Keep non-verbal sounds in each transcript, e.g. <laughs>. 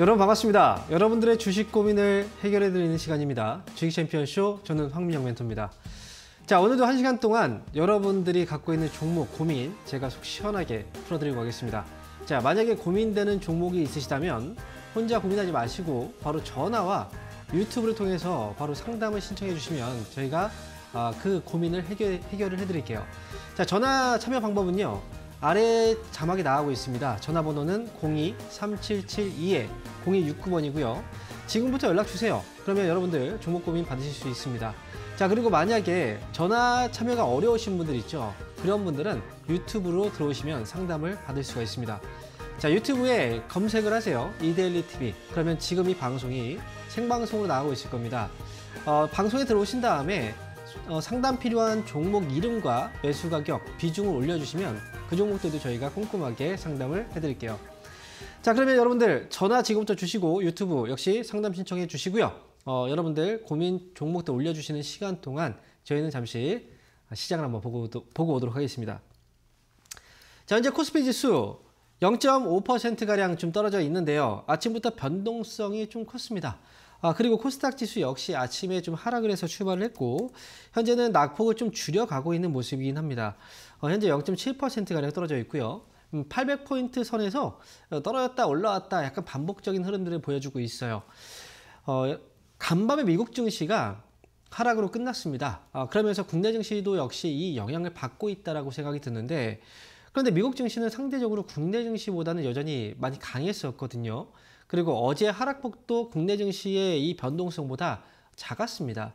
여러분 반갑습니다. 여러분들의 주식 고민을 해결해드리는 시간입니다. 주식 챔피언 쇼 저는 황민영 멘토입니다. 자 오늘도 한 시간 동안 여러분들이 갖고 있는 종목 고민 제가 속 시원하게 풀어드리고 가겠습니다. 자 만약에 고민되는 종목이 있으시다면 혼자 고민하지 마시고 바로 전화와 유튜브를 통해서 바로 상담을 신청해 주시면 저희가 아, 그 고민을 해결, 해결을 해드릴게요. 자 전화 참여 방법은요. 아래 자막이 나오고 있습니다. 전화번호는 02-3772-0269번이고요. 지금부터 연락주세요. 그러면 여러분들 종목 고민 받으실 수 있습니다. 자 그리고 만약에 전화 참여가 어려우신 분들 있죠. 그런 분들은 유튜브로 들어오시면 상담을 받을 수가 있습니다. 자 유튜브에 검색을 하세요. 이데일리 TV. 그러면 지금 이 방송이 생방송으로 나오고 있을 겁니다. 어, 방송에 들어오신 다음에 어, 상담 필요한 종목 이름과 매수 가격, 비중을 올려주시면 그 종목들도 저희가 꼼꼼하게 상담을 해드릴게요. 자 그러면 여러분들 전화 지금부터 주시고 유튜브 역시 상담 신청해 주시고요. 어, 여러분들 고민 종목들 올려주시는 시간 동안 저희는 잠시 시장을 한번 보고, 보고 오도록 하겠습니다. 자 이제 코스피 지수 0.5%가량 좀 떨어져 있는데요. 아침부터 변동성이 좀 컸습니다. 아, 그리고 코스닥 지수 역시 아침에 좀 하락을 해서 출발을 했고 현재는 낙폭을 좀 줄여가고 있는 모습이긴 합니다. 어, 현재 0.7%가량 떨어져 있고요. 800포인트 음, 선에서 어, 떨어졌다 올라왔다 약간 반복적인 흐름들을 보여주고 있어요. 어, 간밤에 미국 증시가 하락으로 끝났습니다. 아, 그러면서 국내 증시도 역시 이 영향을 받고 있다라고 생각이 드는데 그런데 미국 증시는 상대적으로 국내 증시보다는 여전히 많이 강했었거든요. 그리고 어제 하락폭도 국내 증시의 이 변동성보다 작았습니다.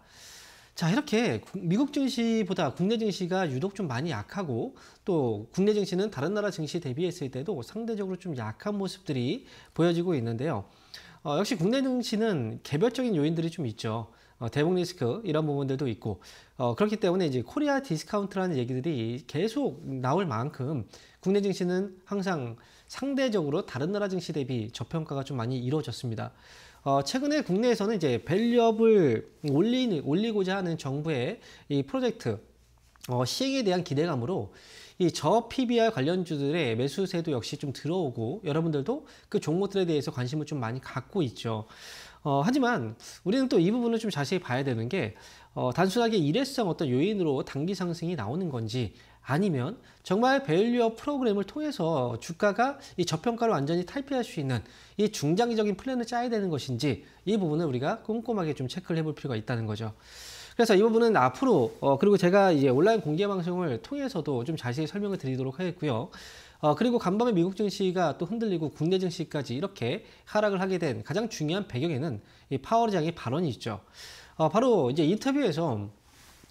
자 이렇게 미국 증시보다 국내 증시가 유독 좀 많이 약하고 또 국내 증시는 다른 나라 증시 대비했을 때도 상대적으로 좀 약한 모습들이 보여지고 있는데요. 어, 역시 국내 증시는 개별적인 요인들이 좀 있죠. 어, 대북 리스크 이런 부분들도 있고 어, 그렇기 때문에 이제 코리아 디스카운트라는 얘기들이 계속 나올 만큼 국내 증시는 항상 상대적으로 다른 나라 증시 대비 저평가가 좀 많이 이루어졌습니다. 어, 최근에 국내에서는 이제 밸류업을 올리는, 올리고자 하는 정부의 이 프로젝트 어, 시행에 대한 기대감으로 이 저 PBR 관련주들의 매수세도 역시 좀 들어오고 여러분들도 그 종목들에 대해서 관심을 좀 많이 갖고 있죠. 어, 하지만 우리는 또 이 부분을 좀 자세히 봐야 되는 게 어, 단순하게 일회성 어떤 요인으로 단기 상승이 나오는 건지 아니면 정말 밸류업 프로그램을 통해서 주가가 이 저평가를 완전히 탈피할 수 있는 이 중장기적인 플랜을 짜야 되는 것인지 이 부분을 우리가 꼼꼼하게 좀 체크를 해볼 필요가 있다는 거죠. 그래서 이 부분은 앞으로 어 그리고 제가 이제 온라인 공개 방송을 통해서도 좀 자세히 설명을 드리도록 하겠고요. 어 그리고 간밤에 미국 증시가 또 흔들리고 국내 증시까지 이렇게 하락을 하게 된 가장 중요한 배경에는 이 파월장의 발언이 있죠. 어 바로 이제 인터뷰에서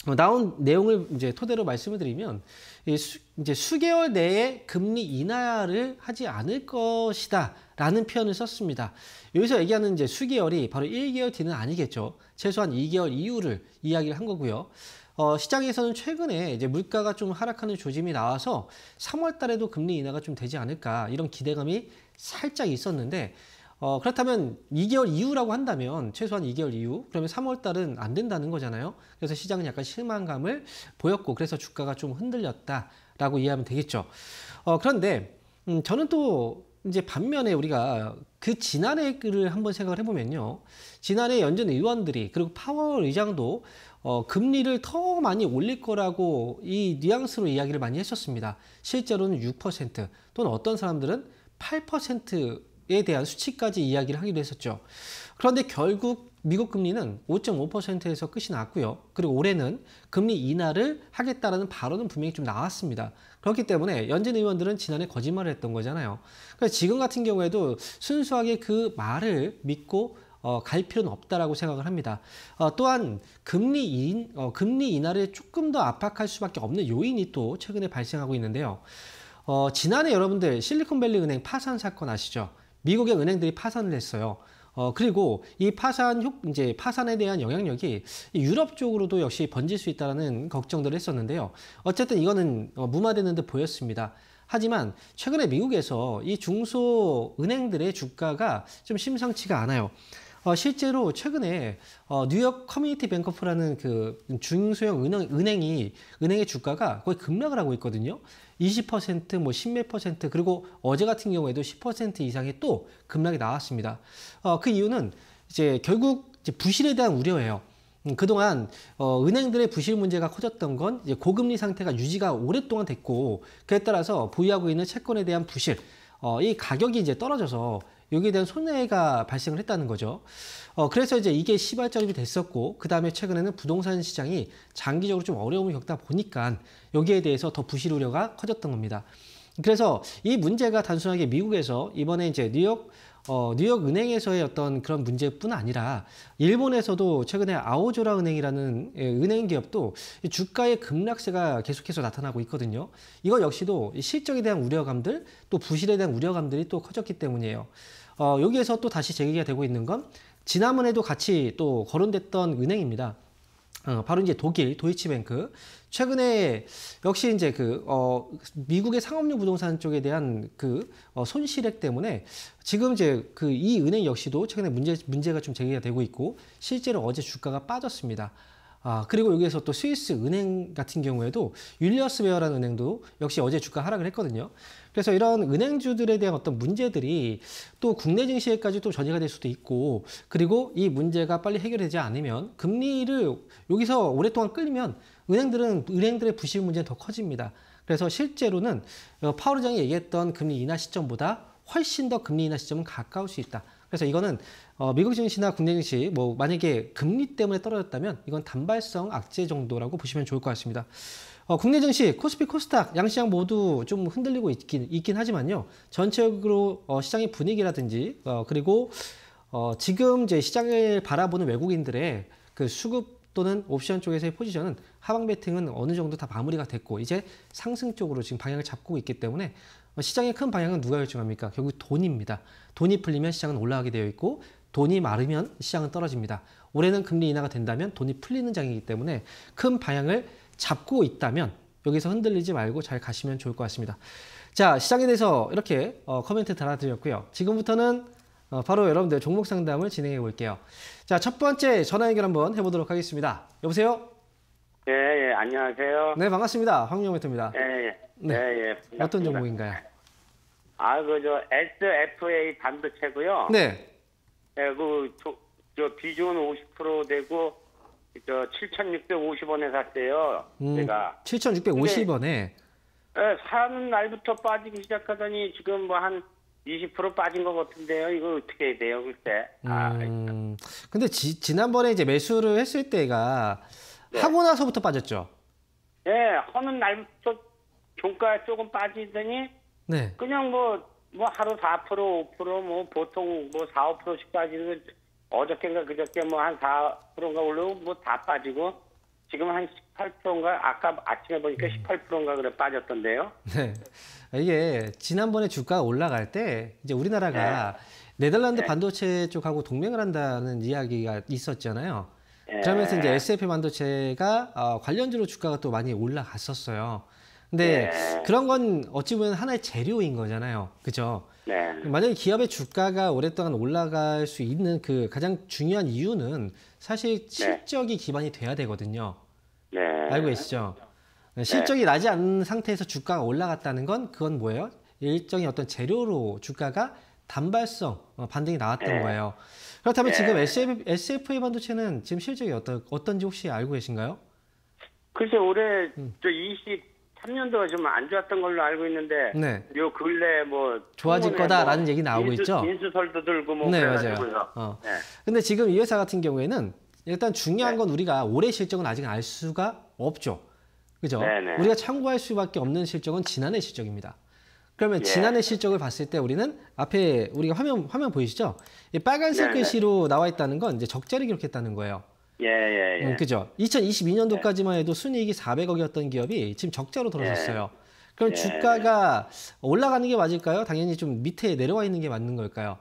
뭐 나온 내용을 이제 토대로 말씀을 드리면 수, 이제 수개월 내에 금리 인하를 하지 않을 것이다 라는 표현을 썼습니다. 여기서 얘기하는 이제 수개월이 바로 1개월 뒤는 아니겠죠. 최소한 2개월 이후를 이야기를 한 거고요. 어, 시장에서는 최근에 이제 물가가 좀 하락하는 조짐이 나와서 3월 달에도 금리 인하가 좀 되지 않을까 이런 기대감이 살짝 있었는데 어, 그렇다면 2개월 이후라고 한다면 최소한 2개월 이후 그러면 3월 달은 안 된다는 거잖아요. 그래서 시장은 약간 실망감을 보였고 그래서 주가가 좀 흔들렸다라고 이해하면 되겠죠. 어, 그런데 음, 저는 또 이제 반면에 우리가 그 지난해를 한번 생각을 해보면요. 지난해 연준 의원들이 그리고 파월 의장도 어, 금리를 더 많이 올릴 거라고 이 뉘앙스로 이야기를 많이 했었습니다. 실제로는 6% 또는 어떤 사람들은 8%에 대한 수치까지 이야기를 하기도 했었죠. 그런데 결국 미국 금리는 5.5%에서 끝이 났고요. 그리고 올해는 금리 인하를 하겠다라는 발언은 분명히 좀 나왔습니다. 그렇기 때문에 연준 의원들은 지난해 거짓말을 했던 거잖아요. 그래서 그러니까 지금 같은 경우에도 순수하게 그 말을 믿고 어, 갈 필요는 없다라고 생각을 합니다. 어, 또한 금리 인 어, 금리 인하를 조금 더 압박할 수밖에 없는 요인이 또 최근에 발생하고 있는데요. 어, 지난해 여러분들 실리콘밸리 은행 파산 사건 아시죠? 미국의 은행들이 파산을 했어요. 어, 그리고 이 파산 효, 이제 파산에 대한 영향력이 유럽 쪽으로도 역시 번질 수 있다는 걱정들을 했었는데요. 어쨌든 이거는 어, 무마되는 듯 보였습니다. 하지만 최근에 미국에서 이 중소 은행들의 주가가 좀 심상치가 않아요. 어, 실제로 최근에 어, 뉴욕 커뮤니티 뱅커프라는 그 중소형 은행, 은행이 은행의 주가가 거의 급락을 하고 있거든요. 20%뭐 10몇 퍼센트 그리고 어제 같은 경우에도 10% 이상의 또 급락이 나왔습니다. 어, 그 이유는 이제 결국 이제 부실에 대한 우려예요. 음, 그동안 어, 은행들의 부실 문제가 커졌던 건 이제 고금리 상태가 유지가 오랫동안 됐고 그에 따라서 보유하고 있는 채권에 대한 부실 어, 이 가격이 이제 떨어져서 여기에 대한 손해가 발생을 했다는 거죠. 어, 그래서 이제 이게 시발점이 됐었고 그 다음에 최근에는 부동산 시장이 장기적으로 좀 어려움을 겪다 보니까 여기에 대해서 더 부실 우려가 커졌던 겁니다. 그래서 이 문제가 단순하게 미국에서 이번에 이제 뉴욕 어, 뉴욕 은행에서의 어떤 그런 문제뿐 아니라 일본에서도 최근에 아오조라 은행이라는 예, 은행 기업도 주가의 급락세가 계속해서 나타나고 있거든요. 이거 역시도 실적에 대한 우려감들 또 부실에 대한 우려감들이 또 커졌기 때문이에요. 어, 여기에서 또 다시 제기가 되고 있는 건 지난번에도 같이 또 거론됐던 은행입니다. 어, 바로 이제 독일 도이치뱅크 최근에 역시 이제 그 어, 미국의 상업용 부동산 쪽에 대한 그 어, 손실액 때문에 지금 이제 그 이 은행 역시도 최근에 문제 문제가 좀 제기가 되고 있고 실제로 어제 주가가 빠졌습니다. 아, 그리고 여기에서 또 스위스 은행 같은 경우에도 율리어스 웨어라는 은행도 역시 어제 주가 하락을 했거든요. 그래서 이런 은행주들에 대한 어떤 문제들이 또 국내 증시에까지 또 전이가 될 수도 있고 그리고 이 문제가 빨리 해결되지 않으면 금리를 여기서 오랫동안 끌리면 은행들은 은행들의 부실 문제는 더 커집니다. 그래서 실제로는 어, 파월 의장이 얘기했던 금리 인하 시점보다 훨씬 더 금리 인하 시점은 가까울 수 있다. 그래서 이거는 어, 미국 증시나 국내 증시 뭐 만약에 금리 때문에 떨어졌다면 이건 단발성 악재 정도라고 보시면 좋을 것 같습니다. 어, 국내 증시 코스피 코스닥 양시장 모두 좀 흔들리고 있긴, 있긴 하지만요. 전체적으로 어, 시장의 분위기라든지 어, 그리고 어, 지금 제 시장을 바라보는 외국인들의 그 수급 또는 옵션 쪽에서의 포지션은 하방 베팅은 어느 정도 다 마무리가 됐고 이제 상승 쪽으로 지금 방향을 잡고 있기 때문에 뭐 시장의 큰 방향은 누가 결정합니까? 결국 돈입니다. 돈이 풀리면 시장은 올라가게 되어 있고 돈이 마르면 시장은 떨어집니다. 올해는 금리 인하가 된다면 돈이 풀리는 장이기 때문에 큰 방향을 잡고 있다면 여기서 흔들리지 말고 잘 가시면 좋을 것 같습니다. 자, 시장에 대해서 이렇게 어, 코멘트 달아드렸고요. 지금부터는 어, 바로 여러분들 종목 상담을 진행해 볼게요. 자, 첫 번째 전화 연결 한번 해보도록 하겠습니다. 여보세요? 예, 예 안녕하세요. 네, 반갑습니다. 황영멘트입니다 예, 예. 네. 네. 예, 예. 어떤 정보인가요? 아, 그 저 SFA 반도체고요. 네. 예, 네, 그저 저 비중은 50% 되고 저 7,650원에 샀어요. 음, 제가 7,650원에. 네, 예, 사는 날부터 빠지기 시작하더니 지금 뭐한 20% 빠진 것 같은데요. 이거 어떻게 해야 돼요, 글쎄. 아, 음, 근데 지, 지난번에 이제 매수를 했을 때가 네. 하고 나서부터 빠졌죠. 예, 하는 날부터 종가 조금 빠지더니 네. 그냥 뭐뭐 뭐 하루 4% 5%뭐 보통 뭐 4, 5%씩 빠지는 어저께인가 그저께 뭐한 4%인가 올라오고 뭐다 빠지고 지금 한 18%인가 아까 아침에 보니까 18%인가 음. 그래 빠졌던데요. 네. 아, 이게 지난번에 주가 올라갈 때 이제 우리나라가 네. 덜란드 네. 반도체 쪽하고 동맹을 한다는 이야기가 있었잖아요. 네. 그러면서 이제 SF 반도체가 어, 관련주로 주가가 또 많이 올라갔었어요. 근데 네. 예. 그런 건 어찌 보면 하나의 재료인 거잖아요. 그죠? 네. 만약에 기업의 주가가 오랫동안 올라갈 수 있는 그 가장 중요한 이유는 사실 네. 실적이 기반이 돼야 되거든요. 네. 알고 계시죠? 네. 실적이 나지 않은 상태에서 주가가 올라갔다는 건 그건 뭐예요? 일정의 어떤 재료로 주가가 단발성 어, 반등이 나왔던 네. 거예요. 그렇다면 지금 SF, SFA 반도체는 지금 실적이 어떤, 어떤지 혹시 알고 계신가요? 글쎄 올해 음. 저 20, 2 3년도가좀 안 좋았던 걸로 알고 있는데 네. 요 근래 뭐 좋아질 거다라는 뭐 얘기 나오고 인수, 있죠. 인수설도 들고 뭐 네, 맞아요. 어. 네. 근데 지금 이 회사 같은 경우에는 일단 중요한 네. 건 우리가 올해 실적은 아직 알 수가 없죠. 그죠? 네네. 네. 우리가 참고할 수밖에 없는 실적은 지난해 실적입니다. 그러면 예. 지난해 실적을 봤을 때 우리는 앞에 우리가 화면 화면 보이시죠? 이 빨간색 네네. 네. 글씨로 나와 있다는 건 이제 적자를 기록했다는 거예요. 예, 예, 예. 음, 그죠. 2022년도까지만 해도 순이익이 400억이었던 기업이 지금 적자로 돌아섰어요. 예. 그럼 예. 주가가 올라가는 게 맞을까요? 당연히 좀 밑에 내려와 있는 게 맞는 걸까요?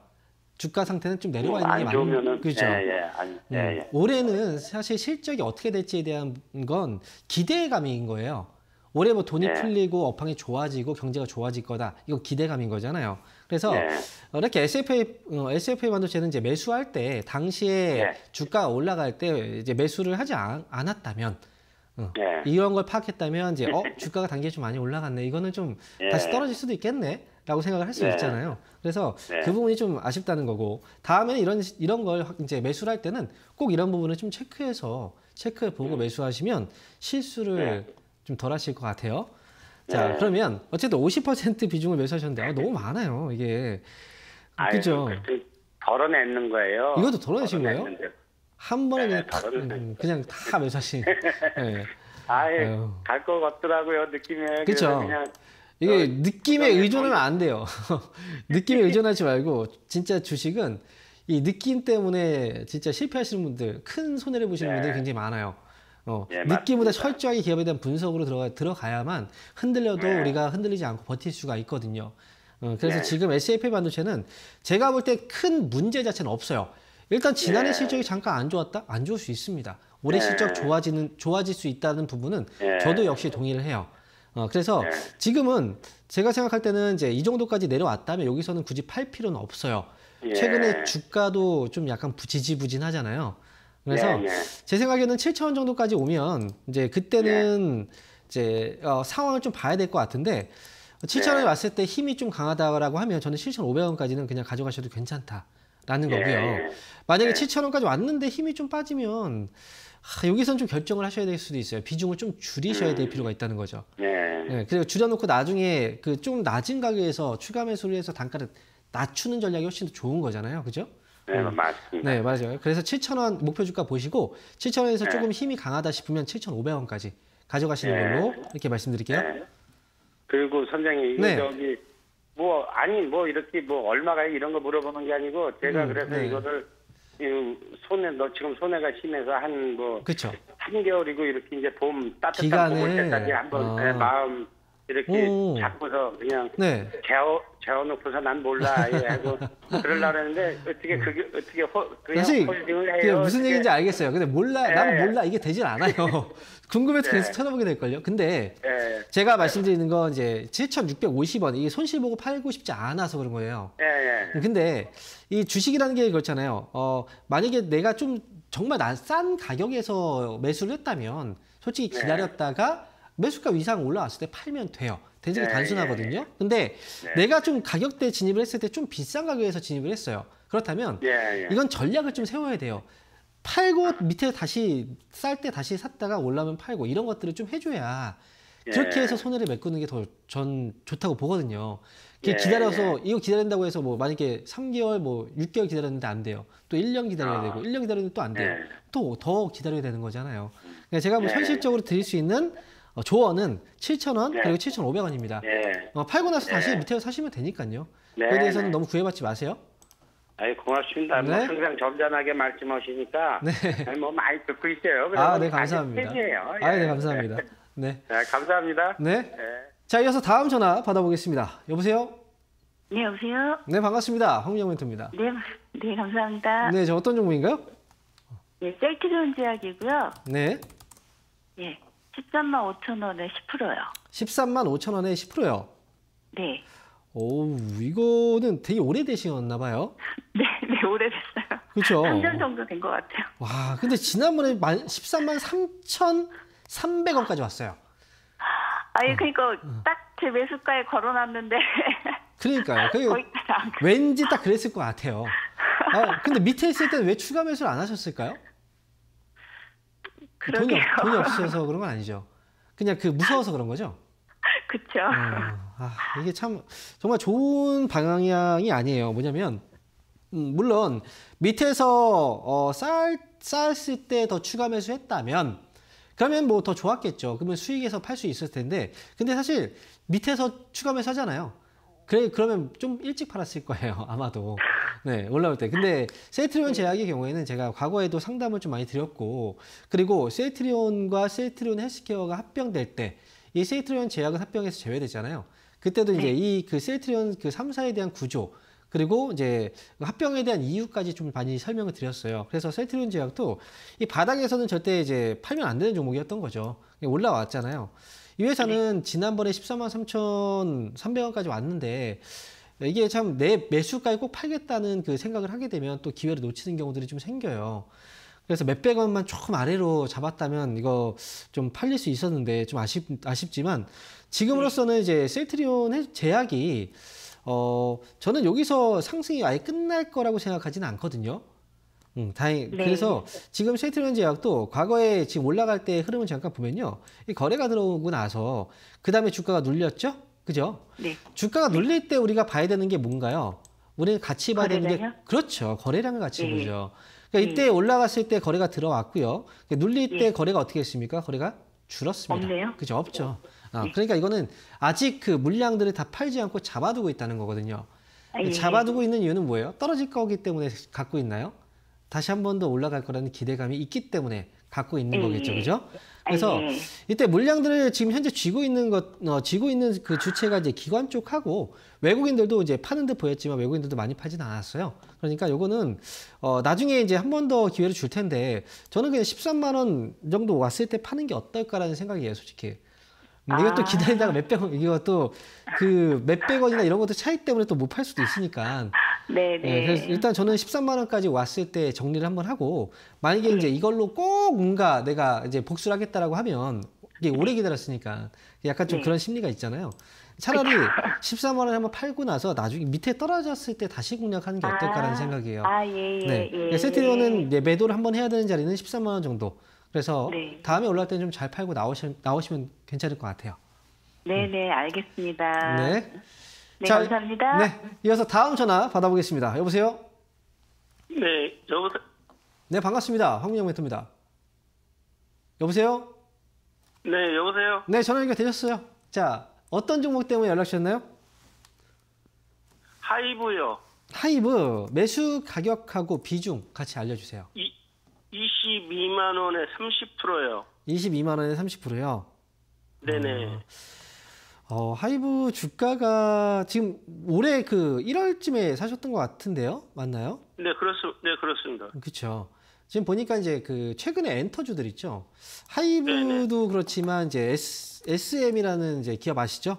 주가 상태는 좀 내려와 있는 게 맞는 거죠 예, 예. 예 음, 예. 올해는 사실 실적이 어떻게 될지에 대한 건 기대감인 거예요. 올해 뭐 돈이 예. 풀리고 업황이 좋아지고 경제가 좋아질 거다. 이거 기대감인 거잖아요. 그래서 네. 이렇게 SFA 어, SFA 반도체는 이제 매수할 때 당시에 네. 주가 올라갈 때 이제 매수를 하지 않, 았다면 어, 네. 이런 걸 파악했다면 이제 어 <laughs> 주가가 단기에 좀 많이 올라갔네 이거는 좀 네. 다시 떨어질 수도 있겠네. 라고 생각을 할수 네. 있잖아요. 그래서 네. 그 부분이 좀 아쉽다는 거고 다음에는 이런 이런 걸 이제 매수를 할 때는 꼭 이런 부분을 좀 체크해서 체크해 보고 음. 매수하시면 실수를 좀 덜 하실 것 같아요. 자, 네. 그러면 어쨌든 50% 비중을 매수하셨는데 아, 너무 많아요, 이게. 아유, 그죠? 덜어내는 거예요. 이것도 덜어내신 거예요? 한 번에 네, 음, 그냥 다, 그냥 <laughs> 다 매수하신. 네. 아예 갈 것 같더라고요, 느낌에. 그죠 이게 어, 느낌에 의존하면 안 돼요. <laughs> 느낌에 <laughs> 의존하지 말고 진짜 주식은 이 느낌 때문에 진짜 실패하시는 분들, 큰 손해를 보시는 네. 분들이 굉장히 많아요. 어, 예, 느낌보다 철저하게 기업에 대한 분석으로 들어가, 들어가야만 흔들려도 예. 우리가 흔들리지 않고 버틸 수가 있거든요. 어, 그래서 예. 지금 SAP 반도체는 제가 볼 때 큰 문제 자체는 없어요. 일단 지난해 네. 실적이 잠깐 안 좋았다? 안 좋을 수 있습니다. 올해 실적 좋아지는, 좋아질 수 있다는 부분은 저도 역시 동의를 해요. 어, 그래서 지금은 제가 생각할 때는 이제 이 정도까지 내려왔다면 여기서는 굳이 팔 필요는 없어요. 최근에 예. 주가도 좀 약간 부 지지부진하잖아요. 그래서 예, 예. 제 생각에는 7천 원 정도까지 오면 이제 그때는 예. 이제 어, 상황을 좀 봐야 될 것 같은데 7천 원이 왔을 때 힘이 좀 강하다라고 하면 저는 7,500원까지는 그냥 가져가셔도 괜찮다라는 예, 거고요. 예. 만약에 7천 원까지 왔는데 힘이 좀 빠지면 하, 여기선 좀 결정을 하셔야 될 수도 있어요. 비중을 좀 줄이셔야 될 음. 필요가 있다는 거죠. 네. 예. 그리고 줄여놓고 나중에 그 좀 낮은 가격에서 추가 매수를 해서 단가를 낮추는 전략이 훨씬 더 좋은 거잖아요. 그죠? 네, 음. 맞습니다. 네, 맞아요. 그래서 7,000원 목표 주가 보시고 7,000원에서 네. 조금 힘이 강하다 싶으면 7,500원까지 가져가시는 네. 걸로 이렇게 말씀드릴게요. 네. 그리고 선장님, 이 네. 저기 뭐 아니 뭐 이렇게 뭐 얼마가 이런 거 물어보는 게 아니고 제가 음, 그래서 네. 이거를 손에 너 지금 손해가 심해서 한뭐 그렇개월이고 이렇게 이제 봄 따뜻한 기간을... 봄올 때까지 한번 아... 네, 마음 이렇게 잡고서 그냥 네. 재워 재워놓고서 난 몰라 예, 하고 <laughs> 그럴라 는데 어떻게 그게 어떻게 호, 그냥 사실 홀딩을 해요. 무슨 얘기인지 알겠어요. 근데 몰라 예. 난 몰라 이게 되질 않아요. <laughs> <laughs> 궁금해서 예. 계속 찾아보게 될 걸요. 근데 예. 제가 예. 말씀드리는 건 이제 7,650원 이게 손실 보고 팔고 싶지 않아서 그런 거예요. 예, 예. 근데 이 주식이라는 게 그렇잖아요. 어 만약에 내가 좀 정말 난 싼 가격에서 매수를 했다면 솔직히 네. 기다렸다가 매수가 이상 올라왔을 때 팔면 돼요. 되게 네, 단순하거든요. 예, 예. 근데 네. 내가 좀 가격대 진입을 했을 때 좀 비싼 가격에서 진입을 했어요. 그렇다면 예, 예. 이건 전략을 좀 세워야 돼요. 팔고 밑에 다시 쌀 때 다시 샀다가 올라면 팔고 이런 것들을 좀 해줘야 예. 그렇게 해서 손해를 메꾸는 게 더 전 좋다고 보거든요. 예, 기다려서 이거 기다린다고 해서 뭐 만약에 3개월 뭐 6개월 기다렸는데 안 돼요. 또 1년 기다려야 아. 되고 1년 기다렸는데 또 안 돼요. 또 더 기다려야 되는 거잖아요. 음. 그러니까 제가 뭐 현실적으로 드릴 수 있는 어, 조언은 7,000원 네. 그리고 7,500원입니다. 네. 어, 팔고 나서 다시 네. 밑에서 사시면 되니까요. 네, 그에 대해서는 네. 너무 구애받지 마세요. 아이 고맙습니다. 뭐 항상 점잖하게 말씀하시니까 아니, 뭐 많이 듣고 있어요. 아, 네 감사합니다. 아, 예. 네 감사합니다. 네. <laughs> 감사합니다. 네. 자, 이어서 다음 전화 받아보겠습니다. 여보세요. 네, 여보세요. 네, 반갑습니다. 황미영 멘토입니다. 네, 네 감사합니다. 네, 저 어떤 종목인가요? 네, 셀트리 제약이고요. 네. 예, 13만 5천 원에 10%요. 13만 5천 원에 10%요. 네. 오, 이거는 되게 오래되셨나 봐요. <laughs> 네, 네, 오래됐어요. 그렇죠. 한년 정도 된 것 같아요. 와, 근데 지난번에 만, 13만 3천 300원까지 왔어요. 아니, 어. 그러니까 어. 딱제 매수가에 걸어놨는데. 그러니까요. 그러니까 왠지 딱 그랬을 것 같아요. 아, 근데 밑에 있을 때왜 추가 매수를 안 하셨을까요? 돈이, 돈이 없어서 그런 건 아니죠. 그냥 그 무서워서 그런 거죠. <laughs> 그렇죠. 아, 이게 참 정말 좋은 방향이 아니에요. 뭐냐면 음, 물론 밑에서 어, 쌀쌀았을때더 추가 매수했다면 그러면 뭐 더 좋았겠죠. 그러면 수익에서 팔 수 있을 텐데 근데 사실 밑에서 추가 매수하잖아요. 그래 그러면 좀 일찍 팔았을 거예요 <laughs> 아마도 네 올라올 때 근데 세트리온 제약의 경우에는 제가 과거에도 상담을 좀 많이 드렸고 그리고 세트리온과세트리온 헬스케어가 합병될 때 이세트리온 제약은 합병해서 제외되잖아요 그때도 이제 네. 이그세트리온그 삼사에 대한 구조 그리고 이제 합병에 대한 이유까지 좀 많이 설명을 드렸어요. 그래서 세트리온 제약도 이 바닥에서는 절대 이제 팔면 안 되는 종목이었던 거죠. 올라왔잖아요. 이 회사는 지난번에 14만 3천 3백원까지 왔는데 이게 참 내 매수가에 꼭 팔겠다는 그 생각을 하게 되면 또 기회를 놓치는 경우들이 좀 생겨요. 그래서 몇백 원만 조금 아래로 잡았다면 이거 좀 팔릴 수 있었는데 좀 아쉽, 아쉽지만 지금으로서는 이제 셀트리온 제약이 어, 저는 여기서 상승이 아예 끝날 거라고 생각하지는 않거든요. 음, 다행. 네. 그래서 지금 세트론지 약도 과거에 지금 올라갈 때 흐름을 잠깐 보면요. 이 거래가 들어오고 나서 그 다음에 주가가 눌렸죠? 그죠? 네. 주가가 네. 눌릴 때 우리가 봐야 되는 게 뭔가요? 우리는 같이 봐야 되는 게 그렇죠. 거래량을 같이 네. 보죠. 그러니까 네. 이때 네. 올라갔을 때 거래가 들어왔고요. 그러니까 눌릴 네. 때 거래가 어떻게 했습니까? 거래가 줄었습니다. 없네요. 그죠? 없죠. 아, 그러니까 이거는 아직 그 물량들을 다 팔지 않고 잡아두고 있다는 거거든요. 아, 예. 예. 잡아두고 있는 이유는 뭐예요? 떨어질 거기 때문에 갖고 있나요? 다시 한 번 더 올라갈 거라는 기대감이 있기 때문에 갖고 있는 음. 거겠죠, 그죠? 그래서 음, 음. 이때 물량들을 지금 현재 쥐고 있는 것, 어, 쥐고 있는 그 주체가 이제 기관 쪽하고 외국인들도 이제 파는 듯 보였지만 외국인들도 많이 파진 않았어요. 그러니까 요거는 어, 나중에 이제 한 번 더 기회를 줄 텐데 저는 그냥 13만 원 정도 왔을 때 파는 게 어떨까라는 생각이에요, 솔직히. 아. 이것도 기다리다가 몇백 원, 이거또그 몇백 원이나 이런 것도 차이 때문에 또 못 팔 수도 있으니까. 네네. 예, 네. 그래서 일단 저는 13만 원까지 왔을 때 정리를 한번 하고 만약에 네. 이제 이걸로 꼭 뭔가 내가 이제 복수를 하겠다라고 하면 이게 오래 기다렸으니까 약간 좀 네. 그런 심리가 있잖아요. 차라리 13만 <laughs> 원에 한번 팔고 나서 나중에 밑에 떨어졌을 때 다시 공략하는 게 아. 어떨까라는 아, 생각이에요. 아, 예, 예, 네. 예, 세트리온은 매도를 한번 해야 되는 자리는 13만 원 정도. 그래서 네. 다음에 올라올 때는 좀 잘 팔고 나오시, 나오시면 괜찮을 것 같아요. 네네, 음. 네, 알겠습니다. 네. 네, 자, 감사합니다. 네, 이어서 다음 전화 받아보겠습니다. 여보세요? 네, 여보세요? 네, 반갑습니다. 황민영 멘토입니다. 여보세요? 네, 여보세요? 네, 전화 연결 되셨어요. 자, 어떤 종목 때문에 연락 주셨나요? 하이브요. 하이브, 매수 가격하고 비중 같이 알려주세요. 이... 22만 원에 30%요. 22만 원에 30%요. 네네. 어, 어, 하이브 주가가 지금 올해 그 1월쯤에 사셨던 것 같은데요, 맞나요? 네, 그렇습, 네 그렇습니다. 그렇죠. 지금 보니까 이제 그 최근에 엔터주들 있죠. 하이브도 네네. 그렇지만 이제 S, SM이라는 이제 기업 아시죠?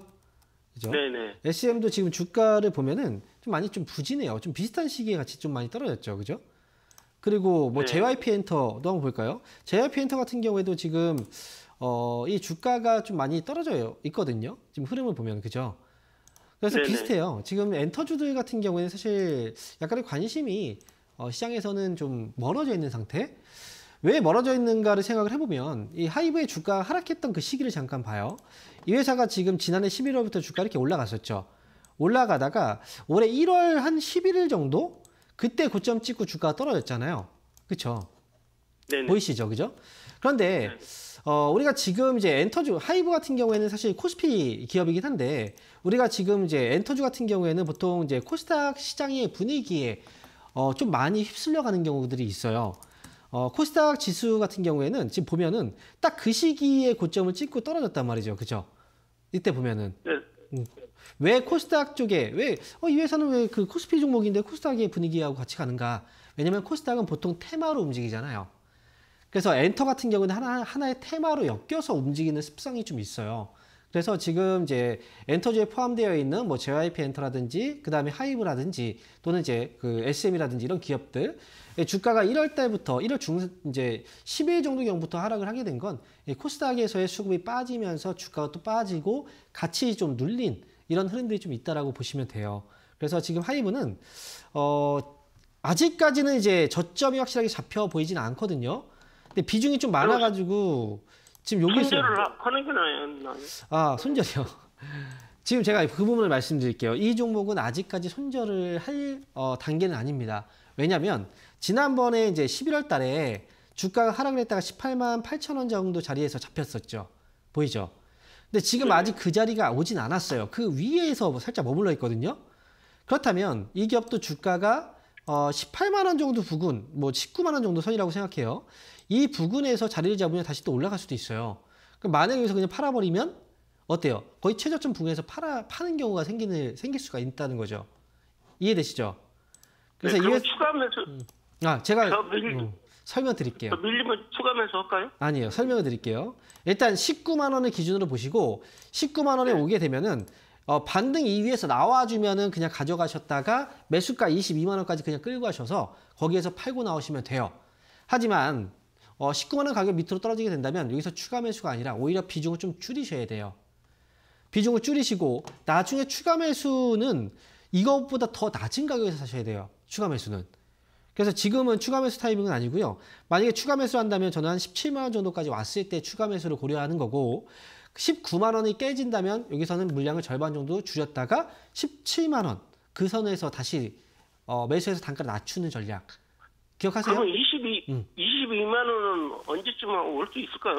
그죠? 네네. SM도 지금 주가를 보면은 좀 많이 좀 부진해요. 좀 비슷한 시기에 같이 좀 많이 떨어졌죠, 그죠? 그리고 뭐 네. JYP 엔터도 한번 볼까요? JYP 엔터 같은 경우에도 지금 어, 이 주가가 좀 많이 떨어져 있거든요. 지금 흐름을 보면 그죠? 그래서 네네. 비슷해요. 지금 엔터주들 같은 경우에는 사실 약간의 관심이 어, 시장에서는 좀 멀어져 있는 상태. 왜 멀어져 있는가를 생각을 해보면 이 하이브의 주가 하락했던 그 시기를 잠깐 봐요. 이 회사가 지금 지난해 11월부터 주가 이렇게 올라갔었죠. 올라가다가 올해 1월 한 11일 정도 그때 고점 찍고 주가가 떨어졌잖아요. 그렇죠? 보이시죠? 그죠? 그런데 네. 어, 우리가 지금 이제 엔터주, 하이브 같은 경우에는 사실 코스피 기업이긴 한데, 우리가 지금 이제 엔터주 같은 경우에는 보통 이제 코스닥 시장의 분위기에 어, 좀 많이 휩쓸려 가는 경우들이 있어요. 어, 코스닥 지수 같은 경우에는 지금 보면은 딱 그 시기에 고점을 찍고 떨어졌단 말이죠. 그죠? 이때 보면은. 네. 음. 왜 코스닥 쪽에 왜이 어, 회사는 왜 그 코스피 종목인데 코스닥의 분위기하고 같이 가는가? 왜냐면 코스닥은 보통 테마로 움직이잖아요. 그래서 엔터 같은 경우는 하나 하나의 테마로 엮여서 움직이는 습성이 좀 있어요. 그래서 지금 이제 엔터주에 포함되어 있는 뭐 JYP 엔터라든지 그다음에 하이브라든지 또는 이제 그 SM이라든지 이런 기업들 예, 주가가 1월 달부터 1월 중 이제 10일 정도경부터 하락을 하게 된건 예, 코스닥에서의 수급이 빠지면서 주가가 또 빠지고 같이 좀 눌린 이런 흐름들이 좀 있다라고 보시면 돼요. 그래서 지금 하이브는 어, 아직까지는 이제 저점이 확실하게 잡혀 보이진 않거든요. 근데 비중이 좀 많아가지고 지금 여기서 손절을 하는 게아요아 손절이요. <laughs> 지금 제가 그 부분을 말씀드릴게요. 이 종목은 아직까지 손절을 할 어, 단계는 아닙니다. 왜냐하면 지난번에 이제 11월 달에 주가가 하락을 했다가 18만 8천 원 정도 자리에서 잡혔었죠. 보이죠? 근데 지금 네. 아직 그 자리가 오진 않았어요. 그 위에서 뭐 살짝 머물러 있거든요. 그렇다면 이 기업도 주가가 어 18만 원 정도 부근, 뭐 19만 원 정도 선이라고 생각해요. 이 부근에서 자리를 잡으면 다시 또 올라갈 수도 있어요. 그럼 만약에 여기서 그냥 팔아버리면 어때요? 거의 최저점 부근에서 팔아 파는 경우가 생기는 생길 수가 있다는 거죠. 이해되시죠? 그래서 네, 이게 추가 매수. 음. 아 제가 밀... 음, 설명 드릴게요. 밀리면 추가 매수 할까요? 아니에요. 설명을 드릴게요. 일단 19만 원을 기준으로 보시고 19만 원에 네. 오게 되면은 어, 반등 2위에서 나와주면은 그냥 가져가셨다가 매수가 22만 원까지 그냥 끌고 가셔서 거기에서 팔고 나오시면 돼요. 하지만 어, 19만 원 가격 밑으로 떨어지게 된다면 여기서 추가 매수가 아니라 오히려 비중을 좀 줄이셔야 돼요. 비중을 줄이시고 나중에 추가 매수는 이것보다 더 낮은 가격에서 사셔야 돼요. 추가 매수는. 그래서 지금은 추가 매수 타이밍은 아니고요. 만약에 추가 매수 한다면 저는 한 17만 원 정도까지 왔을 때 추가 매수를 고려하는 거고 19만 원이 깨진다면 여기서는 물량을 절반 정도 줄였다가 17만 원 그 선에서 다시 어, 매수해서 단가를 낮추는 전략 기억하세요? 그럼 22, 음. 22만 원은 언제쯤 올 수 있을까요?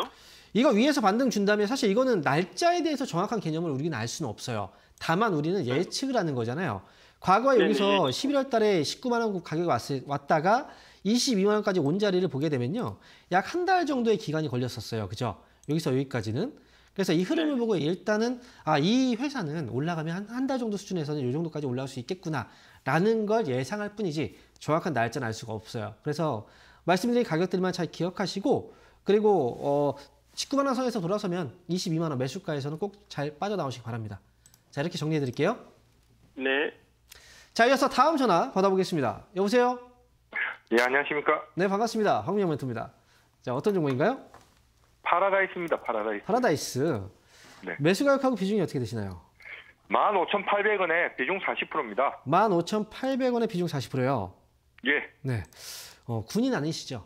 이거 위에서 반등 준다면 사실 이거는 날짜에 대해서 정확한 개념을 우리는 알 수는 없어요. 다만 우리는 예측을 하는 거잖아요. 과거 에 여기서 11월 달에 19만 원 가격이 왔 왔다가 22만 원까지 온 자리를 보게 되면요. 약 한 달 정도의 기간이 걸렸었어요. 그죠? 여기서 여기까지는. 그래서 이 흐름을 네. 보고 일단은 아, 이 회사는 올라가면 한 달 정도 수준에서는 이 정도까지 올라올 수 있겠구나라는 걸 예상할 뿐이지 정확한 날짜는 알 수가 없어요. 그래서 말씀드린 가격들만 잘 기억하시고 그리고 어 19만 원 선에서 돌아서면 22만 원 매수가에서는 꼭 잘 빠져나오시기 바랍니다. 자, 이렇게 정리해 드릴게요. 네. 자, 이어서 다음 전화 받아보겠습니다. 여보세요? 예, 안녕하십니까? 네, 반갑습니다. 황미영 멘토입니다. 자, 어떤 정보인가요? 파라다이스입니다, 파라다이스. 파라다이스. 네. 매수가격하고 비중이 어떻게 되시나요? 15,800원에 비중 40%입니다. 15,800원에 비중 40%요? 예. 네. 어, 군인 아니시죠?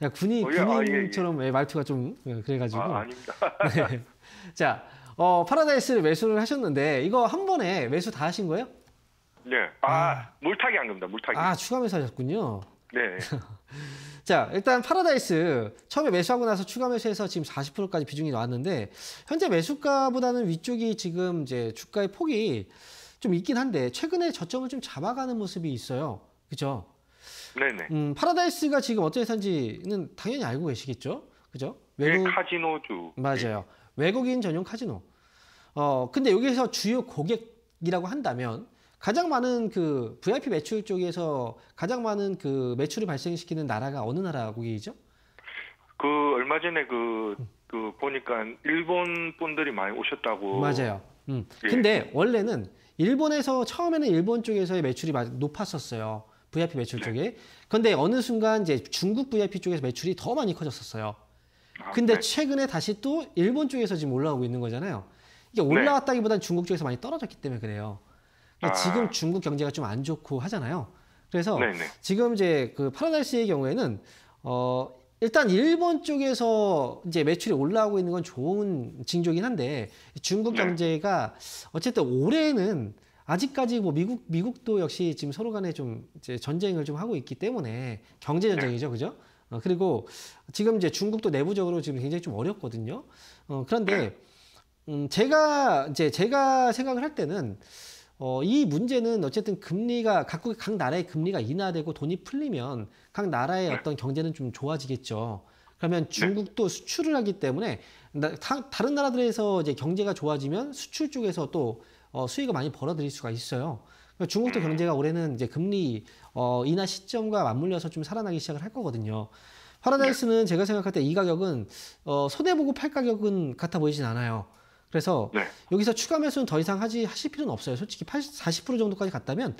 예? <laughs> 군인, 어, 예, 군인처럼 아, 예, 예. 예 말투가 좀 예, 그래가지고. 아, 아닙니다. <laughs> 네. 자, 어, 파라다이스를 매수를 하셨는데 이거 한 번에 매수 다 하신 거예요? 네. 아, 아. 물타기 한 겁니다. 물타기. 아, 추가매수 하셨군요. 네. <laughs> 자, 일단 파라다이스 처음에 매수하고 나서 추가 매수해서 지금 40%까지 비중이 나왔는데 현재 매수가보다는 위쪽이 지금 이제 주가의 폭이 좀 있긴 한데 최근에 저점을 좀 잡아가는 모습이 있어요. 그죠? 렇 네네. 음, 파라다이스가 지금 어떻게 산지는 당연히 알고 계시겠죠? 그죠? 렇 네, 외국 네, 카지노주. 맞아요. 네. 외국인 전용 카지노. 어, 근데 여기서 주요 고객이라고 한다면 가장 많은 그 VIP 매출 쪽에서 가장 많은 그 매출을 발생시키는 나라가 어느 나라 고객이죠? 그 얼마 전에 그, 그 보니까 일본 분들이 많이 오셨다고. 맞아요. 음. 예. 근데 원래는 일본에서 처음에는 일본 쪽에서의 매출이 높았었어요. VIP 매출 네. 쪽에. 근데 어느 순간 이제 중국 VIP 쪽에서 매출이 더 많이 커졌었어요. 아, 근데 네. 최근에 다시 또 일본 쪽에서 지금 올라오고 있는 거잖아요. 이게 네. 올라왔다기보다는 네. 중국 쪽에서 많이 떨어졌기 때문에 그래요. 아. 지금 중국 경제가 좀 안 좋고 하잖아요. 그래서 네네. 지금 이제 그 파라다이스의 경우에는 어 일단 일본 쪽에서 이제 매출이 올라오고 있는 건 좋은 징조긴 한데 중국 네. 경제가 어쨌든 올해는 아직까지 뭐 미국 미국도 역시 지금 서로 간에 좀 이제 전쟁을 좀 하고 있기 때문에 경제 전쟁이죠, 네. 그죠? 어, 그리고 지금 이제 중국도 내부적으로 지금 굉장히 좀 어렵거든요. 어, 그런데 네. 음, 제가 이제 제가 생각을 할 때는 어, 이 문제는 어쨌든 금리가 각국 각 나라의 금리가 인하되고 돈이 풀리면 각 나라의 네. 어떤 경제는 좀 좋아지겠죠. 그러면 네. 중국도 수출을 하기 때문에 다, 다른 나라들에서 이제 경제가 좋아지면 수출 쪽에서 또 어, 수익을 많이 벌어들일 수가 있어요. 그러니까 중국도 음. 경제가 올해는 이제 금리 어, 인하 시점과 맞물려서 좀 살아나기 시작을 할 거거든요. 파라다이스는 네. 제가 생각할 때 이 가격은 어, 손해보고 팔 가격은 같아 보이진 않아요. 그래서 네. 여기서 추가 매수는 더 이상 하지 하실 필요는 없어요. 솔직히 80, 40% 정도까지 갔다면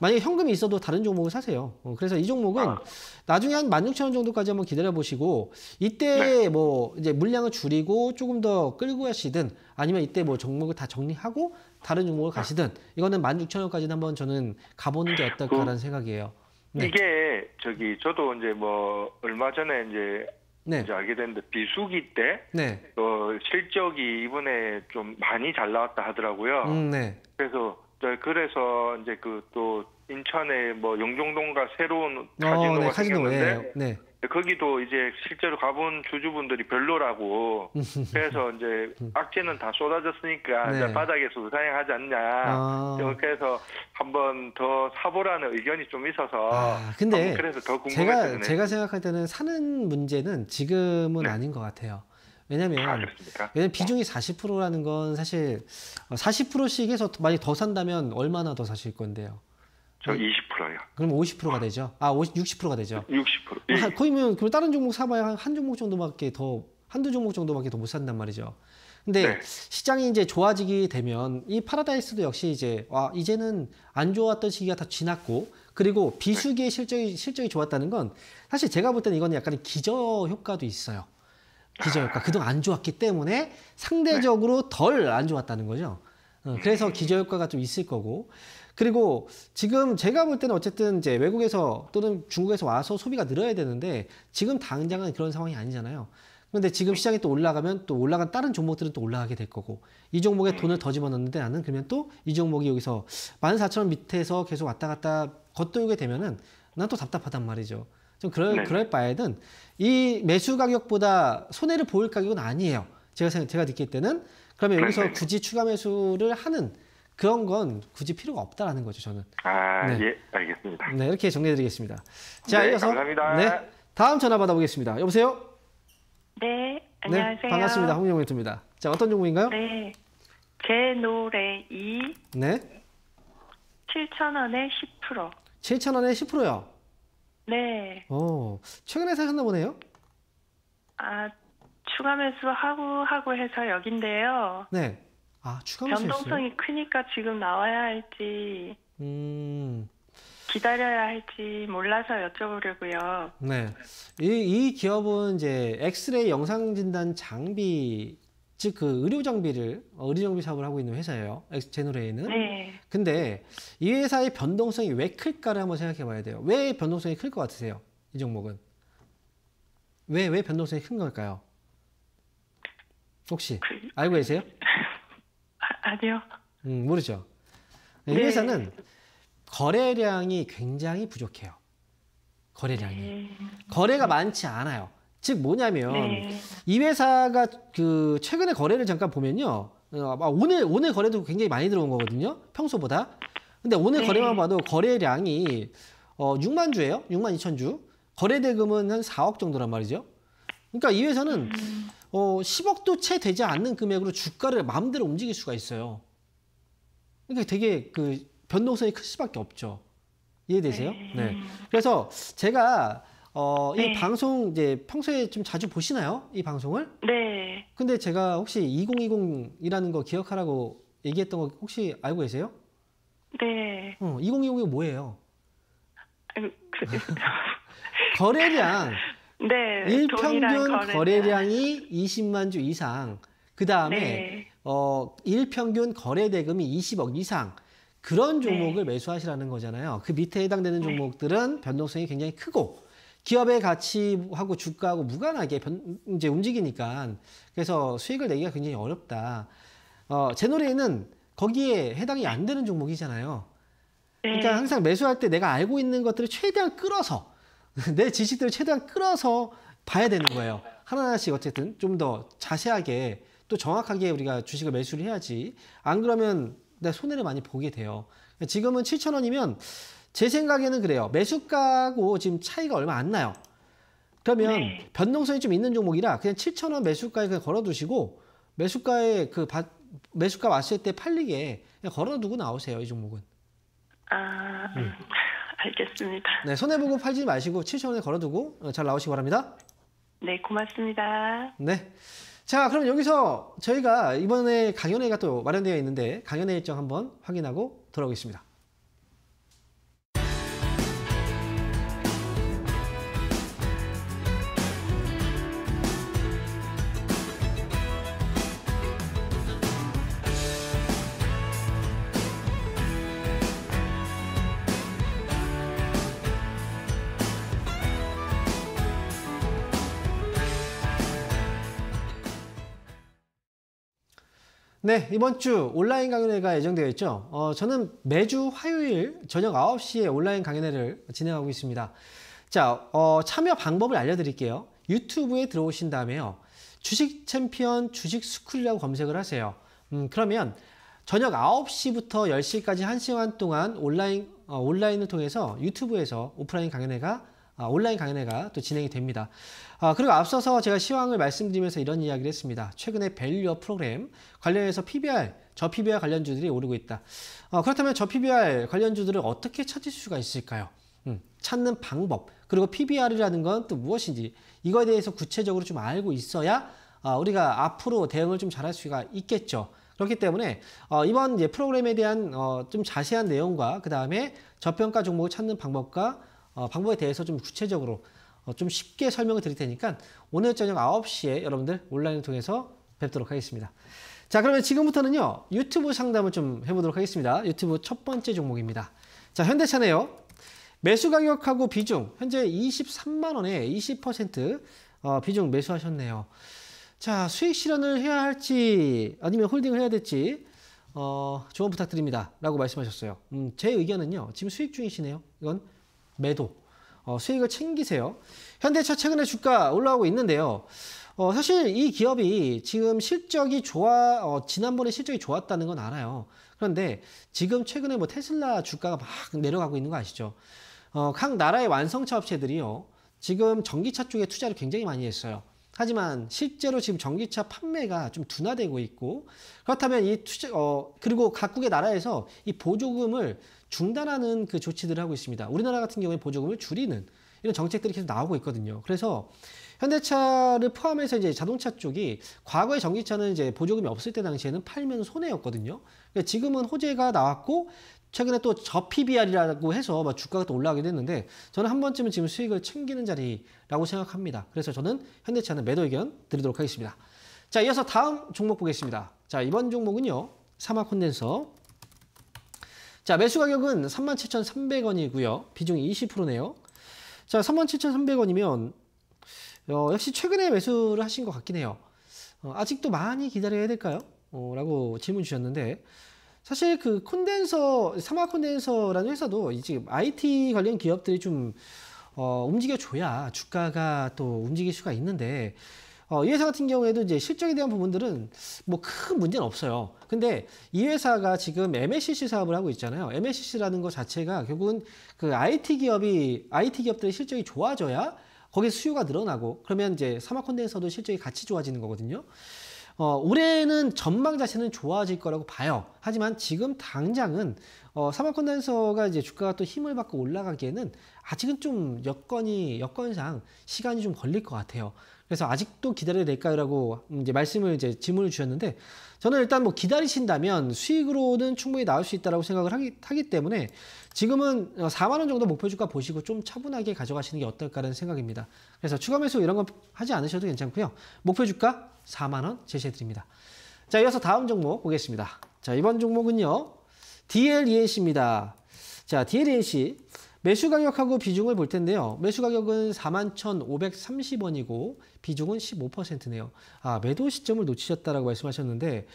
만약에 현금이 있어도 다른 종목을 사세요. 어, 그래서 이 종목은 아. 나중에 한 16,000원 정도까지 한번 기다려 보시고 이때 네. 뭐 이제 물량을 줄이고 조금 더 끌고 가시든 아니면 이때 뭐 종목을 다 정리하고 다른 종목을 아. 가시든 이거는 16,000원까지는 한번 저는 가보는 게 어떨까라는 그, 생각이에요. 네. 이게 저기 저도 이제 뭐 얼마 전에 이제 네. 이제 알게 됐는데 비수기 때 네. 어, 실적이 이번에 좀 많이 잘 나왔다 하더라고요. 음, 네. 그래서 네, 그래서 이제 그 또 인천에 뭐 용종동과 새로운 카지노가 어, 네, 예, 생겼는데 네, 네. 거기도 이제 실제로 가본 주주분들이 별로라고 그래서 <laughs> 이제 악재는 다 쏟아졌으니까 네. 바닥에서 사양하지 않냐 아. 이렇게 해서 한번 더 사보라는 의견이 좀 있어서 아, 근데 그래서 더 궁금했거든요. 제가 제가 생각할 때는 사는 문제는 지금은 네. 아닌 것 같아요. 왜냐면 아, 왜냐면 네. 비중이 40%라는 건 사실 40%씩에서 어, 많이 더 산다면 얼마나 더 사실 건데요? 저 20%요. 그럼 50%가 되죠? 아, 50, 60%가 되죠? 60%. 뭐 예. 아, 거의 면 뭐 그럼 다른 종목 사봐야 한 종목 정도밖에 더 한두 종목 정도밖에 더 못 산단 말이죠. 근데 네. 시장이 이제 좋아지게 되면 이 파라다이스도 역시 이제 와 이제는 안 좋았던 시기가 다 지났고 그리고 네. 비수기의 실적이 실적이 좋았다는 건 사실 제가 볼 때는 이건 약간 기저 효과도 있어요. 기저효과 그동안 안 좋았기 때문에 상대적으로 네. 덜안 좋았다는 거죠. 어, 그래서 음. 기저효과가 좀 있을 거고 그리고 지금 제가 볼 때는 어쨌든 이제 외국에서 또는 중국에서 와서 소비가 늘어야 되는데 지금 당장은 그런 상황이 아니잖아요. 그런데 지금 네. 시장이 또 올라가면 또 올라간 다른 종목들은 또 올라가게 될 거고 이 종목에 돈을 음. 더 집어넣는데 나는 그러면 또 이 종목이 여기서 1 4 0 0 0원 밑에서 계속 왔다 갔다 겉돌게 되면은 난 또 답답하단 말이죠. 좀 그럴, 네. 그럴 바에는 이 매수 가격보다 손해를 보일 가격은 아니에요. 제가 생각, 제가 느낄 때는 그러면 여기서 네. 굳이 추가 매수를 하는 그런 건 굳이 필요가 없다라는 거죠, 저는. 아, 네. 예, 알겠습니다. 네, 이렇게 정리해드리겠습니다. 자, 네, 이어서 감사합니다. 네, 다음 전화 받아보겠습니다. 여보세요? 네, 네 안녕하세요. 네, 반갑습니다. 홍영민입니다. 자, 어떤 정보인가요? 네, 제 노래 2. 네. 7,000원에 10%. 7,000원에 10%요? 네. 어, 최근에 사셨나 보네요? 아, 추가 매수하고 하고 해서 여긴데요. 네. 아, 추가 매수 변동성이 크니까 지금 나와야 할지 음. 기다려야 할지 몰라서 여쭤보려고요. 네. 이, 이 기업은 이제 엑스레이 영상 진단 장비 즉그 의료 장비를 어, 의료 장비 사업을 하고 있는 회사예요. 엑스제노레이는. 네. 근데 이 회사의 변동성이 왜 클까를 한번 생각해 봐야 돼요. 왜 변동성이 클 것 같으세요? 이 종목은. 왜 왜 변동성이 큰 걸까요? 혹시 그 알고 계세요? 아, 니요 음, 모르죠. 이 네. 회사는 거래량이 굉장히 부족해요. 거래량이. 네. 거래가 많지 않아요. 즉 뭐냐면 네. 이 회사가 그 최근에 거래를 잠깐 보면요. 어, 아, 오늘 오늘 거래도 굉장히 많이 들어온 거거든요. 평소보다. 근데 오늘 네. 거래만 봐도 거래량이 어 6만 주예요. 6만 2천 주. 거래 대금은 한 4억 정도란 말이죠. 그러니까 이 회사는 음. 어 10억도 채 되지 않는 금액으로 주가를 마음대로 움직일 수가 있어요. 그러니까 되게 그 변동성이 클 수밖에 없죠. 이해되세요? 네. 네. 그래서 제가 어, 이 네. 방송 이제 평소에 좀 자주 보시나요? 이 방송을? 네. 근데 제가 혹시 2020이라는 거 기억하라고 얘기했던 거 혹시 알고 계세요? 네. 어, 2020이 뭐예요? 그, <laughs> 거래량. 네. 일평균 거래량. 이 20만 주 이상. 그 다음에 네. 어, 일평균 거래 대금이 20억 이상. 그런 네. 종목을 네. 매수하시라는 거잖아요. 그 밑에 해당되는 네. 종목들은 변동성이 굉장히 크고 기업의 가치하고 주가하고 무관하게 변, 이제 움직이니까 그래서 수익을 내기가 굉장히 어렵다. 어, 제 노래는 거기에 해당이 안 되는 종목이잖아요. 네. 그러니까 항상 매수할 때 내가 알고 있는 것들을 최대한 끌어서 <laughs> 내 지식들을 최대한 끌어서 봐야 되는 거예요. 하나하나씩 어쨌든 좀 더 자세하게 또 정확하게 우리가 주식을 매수를 해야지 안 그러면 내 손해를 많이 보게 돼요. 그러니까 지금은 7천 원이면 제 생각에는 그래요. 매수가하고 지금 차이가 얼마 안 나요. 그러면 네. 변동성이 좀 있는 종목이라 그냥 7천 원 매수가에 그냥 걸어두시고 매수가에 그 바, 매수가 왔을 때 팔리게 그냥 걸어두고 나오세요. 이 종목은. 아, 음. 알겠습니다. 네, 손해보고 팔지 마시고 7천 원에 걸어두고 어, 잘 나오시기 바랍니다. 네, 고맙습니다. 네. 자, 그럼 여기서 저희가 이번에 강연회가 또 마련되어 있는데 강연회 일정 한번 확인하고 돌아오겠습니다. 네, 이번 주 온라인 강연회가 예정되어 있죠. 어, 저는 매주 화요일 저녁 9시에 온라인 강연회를 진행하고 있습니다. 자, 어, 참여 방법을 알려드릴게요. 유튜브에 들어오신 다음에요. 주식 챔피언 주식 스쿨이라고 검색을 하세요. 음, 그러면 저녁 9시부터 10시까지 1시간 동안 온라인, 어, 온라인을 통해서 유튜브에서 오프라인 강연회가 아, 온라인 강연회가 또 진행이 됩니다. 아, 그리고 앞서서 제가 시황을 말씀드리면서 이런 이야기를 했습니다. 최근에 밸류업 프로그램 관련해서 PBR, 저 PBR 관련주들이 오르고 있다. 어, 그렇다면 저 PBR 관련주들을 어떻게 찾을 수가 있을까요? 음, 찾는 방법, 그리고 PBR이라는 건 또 무엇인지 이거에 대해서 구체적으로 좀 알고 있어야 아, 우리가 앞으로 대응을 좀 잘할 수가 있겠죠. 그렇기 때문에 어, 이번 프로그램에 대한 어, 좀 자세한 내용과 그 다음에 저평가 종목을 찾는 방법과 어, 방법에 대해서 좀 구체적으로 어, 좀 쉽게 설명을 드릴 테니까 오늘 저녁 9시에 여러분들 온라인을 통해서 뵙도록 하겠습니다. 자 그러면 지금부터는요 유튜브 상담을 좀 해보도록 하겠습니다. 유튜브 첫 번째 종목입니다. 자 현대차네요. 매수 가격하고 비중 현재 23만 원에 20% 어, 비중 매수하셨네요. 자 수익 실현을 해야 할지 아니면 홀딩을 해야 될지 어, 조언 부탁드립니다. 라고 말씀하셨어요. 음, 제 의견은요. 지금 수익 중이시네요. 이건 매도, 어, 수익을 챙기세요. 현대차 최근에 주가 올라오고 있는데요. 어, 사실 이 기업이 지금 실적이 좋아, 어, 지난번에 실적이 좋았다는 건 알아요. 그런데 지금 최근에 뭐 테슬라 주가가 막 내려가고 있는 거 아시죠? 어, 각 나라의 완성차 업체들이요. 지금 전기차 쪽에 투자를 굉장히 많이 했어요. 하지만 실제로 지금 전기차 판매가 좀 둔화되고 있고 그렇다면 이 투자 어 그리고 각국의 나라에서 이 보조금을 중단하는 그 조치들을 하고 있습니다. 우리나라 같은 경우에 보조금을 줄이는 이런 정책들이 계속 나오고 있거든요. 그래서 현대차를 포함해서 이제 자동차 쪽이 과거에 전기차는 이제 보조금이 없을 때 당시에는 팔면 손해였거든요. 그러니까 지금은 호재가 나왔고 최근에 또 저 PBR이라고 해서 막 주가가 또올라가게됐는데 저는 한 번쯤은 지금 수익을 챙기는 자리라고 생각합니다. 그래서 저는 현대차는 매도 의견 드리도록 하겠습니다. 자, 이어서 다음 종목 보겠습니다. 자, 이번 종목은요. 사마 콘덴서. 자, 매수 가격은 37,300원이고요. 비중이 20%네요. 자, 37,300원이면 어, 역시 최근에 매수를 하신 것 같긴 해요. 어, 아직도 많이 기다려야 될까요? 어, 라고 질문 주셨는데 사실 그 콘덴서 사마 콘덴서라는 회사도 지금 IT 관련 기업들이 좀 어, 움직여줘야 주가가 또 움직일 수가 있는데 어, 이 회사 같은 경우에도 이제 실적에 대한 부분들은 뭐 큰 문제는 없어요. 근데 이 회사가 지금 MSCC 사업을 하고 있잖아요. MSCC라는 것 자체가 결국은 그 IT 기업이 IT 기업들의 실적이 좋아져야 거기에 수요가 늘어나고 그러면 이제 사마 콘덴서도 실적이 같이 좋아지는 거거든요. 어, 올해는 전망 자체는 좋아질 거라고 봐요. 하지만 지금 당장은 어, 사막 컨덴서가 이제 주가가 또 힘을 받고 올라가기에는 아직은 좀 여건이 여건상 시간이 좀 걸릴 것 같아요. 그래서 아직도 기다려야 될까요라고 이제 말씀을 이제 질문을 주셨는데 저는 일단 뭐 기다리신다면 수익으로는 충분히 나올 수 있다라고 생각을 하기, 하기 때문에 지금은 4만 어, 원 정도 목표 주가 보시고 좀 차분하게 가져가시는 게 어떨까라는 생각입니다. 그래서 추가 매수 이런 거 하지 않으셔도 괜찮고요. 목표 주가 4만 원 제시해 드립니다. 자, 이어서 다음 종목 보겠습니다. 자, 이번 종목은요. DLENC입니다. 자, DLENC 매수 가격하고 비중을 볼 텐데요. 매수 가격은 41,530원이고 비중은 15%네요. 아, 매도 시점을 놓치셨다라고 말씀하셨는데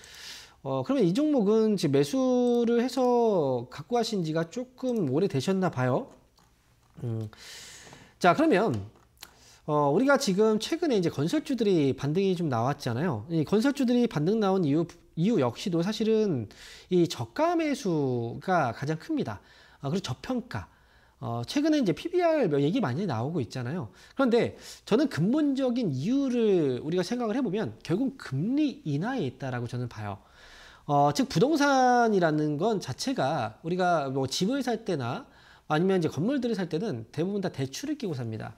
어, 그러면 이 종목은 지금 매수를 해서 갖고 가신 지가 조금 오래 되셨나 봐요. 음. 자, 그러면, 어, 우리가 지금 최근에 이제 건설주들이 반등이 좀 나왔잖아요. 이 건설주들이 반등 나온 이유, 이유 역시도 사실은 이 저가 매수가 가장 큽니다. 어, 그리고 저평가. 어, 최근에 이제 PBR 뭐 얘기 많이 나오고 있잖아요. 그런데 저는 근본적인 이유를 우리가 생각을 해보면 결국 금리 인하에 있다라고 저는 봐요. 어, 즉 부동산이라는 건 자체가 우리가 뭐 집을 살 때나 아니면 이제 건물들을 살 때는 대부분 다 대출을 끼고 삽니다.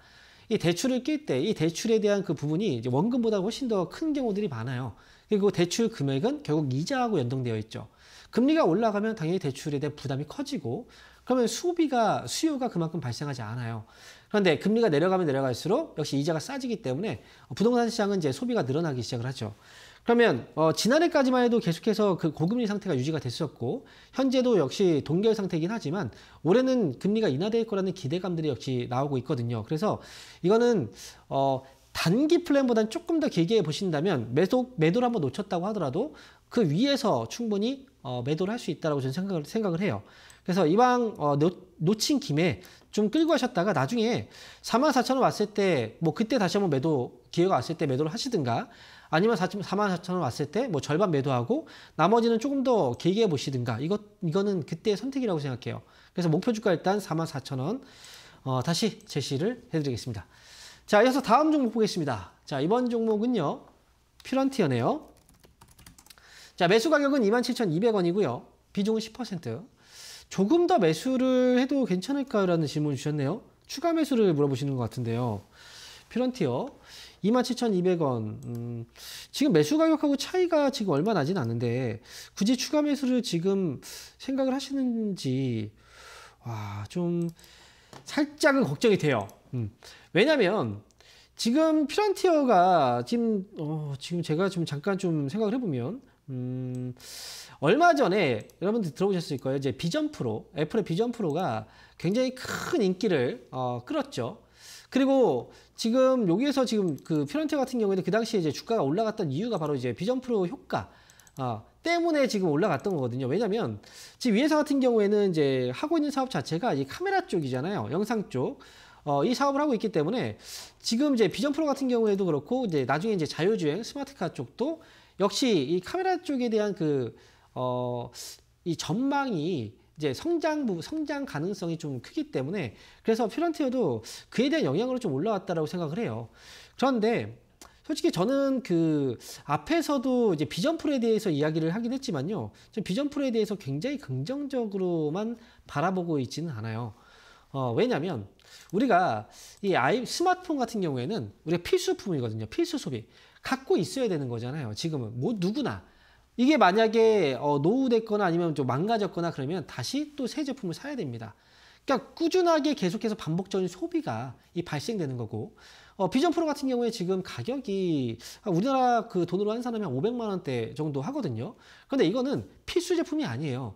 이 대출을 낄 때 이 대출에 대한 그 부분이 원금보다 훨씬 더 큰 경우들이 많아요. 그리고 대출 금액은 결국 이자하고 연동되어 있죠. 금리가 올라가면 당연히 대출에 대한 부담이 커지고 그러면 수비가 수요가 그만큼 발생하지 않아요. 그런데 금리가 내려가면 내려갈수록 역시 이자가 싸지기 때문에 부동산 시장은 이제 소비가 늘어나기 시작을 하죠. 그러면 어, 지난해까지만 해도 계속해서 그 고금리 상태가 유지가 됐었고 현재도 역시 동결 상태이긴 하지만 올해는 금리가 인하될 거라는 기대감들이 역시 나오고 있거든요. 그래서 이거는 어, 단기 플랜보다는 조금 더 길게 보신다면 매도, 매도를 한번 놓쳤다고 하더라도 그 위에서 충분히 어, 매도를 할 수 있다고 저는 생각을, 생각을 해요. 그래서 이왕 어, 놓, 친 김에 좀 끌고 하셨다가 나중에 44,000원 왔을 때 뭐 그때 다시 한번 매도 기회가 왔을 때 매도를 하시든가 아니면 44,000원 왔을 때 뭐 절반 매도하고 나머지는 조금 더 길게 해 보시든가 이거 이거는 그때의 선택이라고 생각해요. 그래서 목표 주가 일단 44,000원 어, 다시 제시를 해드리겠습니다. 자, 이어서 다음 종목 보겠습니다. 자, 이번 종목은요. 퓨런티어네요. 자, 매수 가격은 27,200원이고요. 비중은 10%. 조금 더 매수를 해도 괜찮을까라는 질문 주셨네요. 추가 매수를 물어보시는 것 같은데요. 피런티어 27,200원. 음, 지금 매수 가격하고 차이가 지금 얼마 나진 않는데 굳이 추가 매수를 지금 생각을 하시는지 와, 좀 살짝은 걱정이 돼요. 음. 왜냐면 지금 피런티어가 지금 어, 지금 제가 좀 잠깐 좀 생각을 해보면 음, 얼마 전에 여러분들 들어보셨을 거예요. 이제 비전 프로, 애플의 비전 프로가 굉장히 큰 인기를 어, 끌었죠. 그리고 지금 여기에서 지금 그 피런트 같은 경우에도그 당시에 이제 주가가 올라갔던 이유가 바로 이제 비전 프로 효과 어, 때문에 지금 올라갔던 거거든요. 왜냐면 지금 위에서 같은 경우에는 이제 하고 있는 사업 자체가 이 카메라 쪽이잖아요. 영상 쪽. 어, 이 사업을 하고 있기 때문에 지금 이제 비전 프로 같은 경우에도 그렇고 이제 나중에 이제 자율주행 스마트카 쪽도 역시 이 카메라 쪽에 대한 그, 어, 이 전망이 이제 성장 부 성장 가능성이 좀 크기 때문에 그래서 피런티어도 그에 대한 영향으로 좀 올라왔다라고 생각을 해요. 그런데 솔직히 저는 그 앞에서도 이제 비전풀에 대해서 이야기를 하긴 했지만요. 비전풀에 대해서 굉장히 긍정적으로만 바라보고 있지는 않아요. 어, 왜냐면 우리가 이 아이 스마트폰 같은 경우에는 우리가 필수품이거든요. 필수 소비. 갖고 있어야 되는 거잖아요. 지금은 뭐 누구나 이게 만약에 어, 노후됐거나 아니면 좀 망가졌거나 그러면 다시 또 새 제품을 사야 됩니다. 그러니까 꾸준하게 계속해서 반복적인 소비가 이 발생되는 거고 어, 비전 프로 같은 경우에 지금 가격이 우리나라 그 돈으로 한 사람이 한 500만 원대 정도 하거든요. 근데 이거는 필수 제품이 아니에요.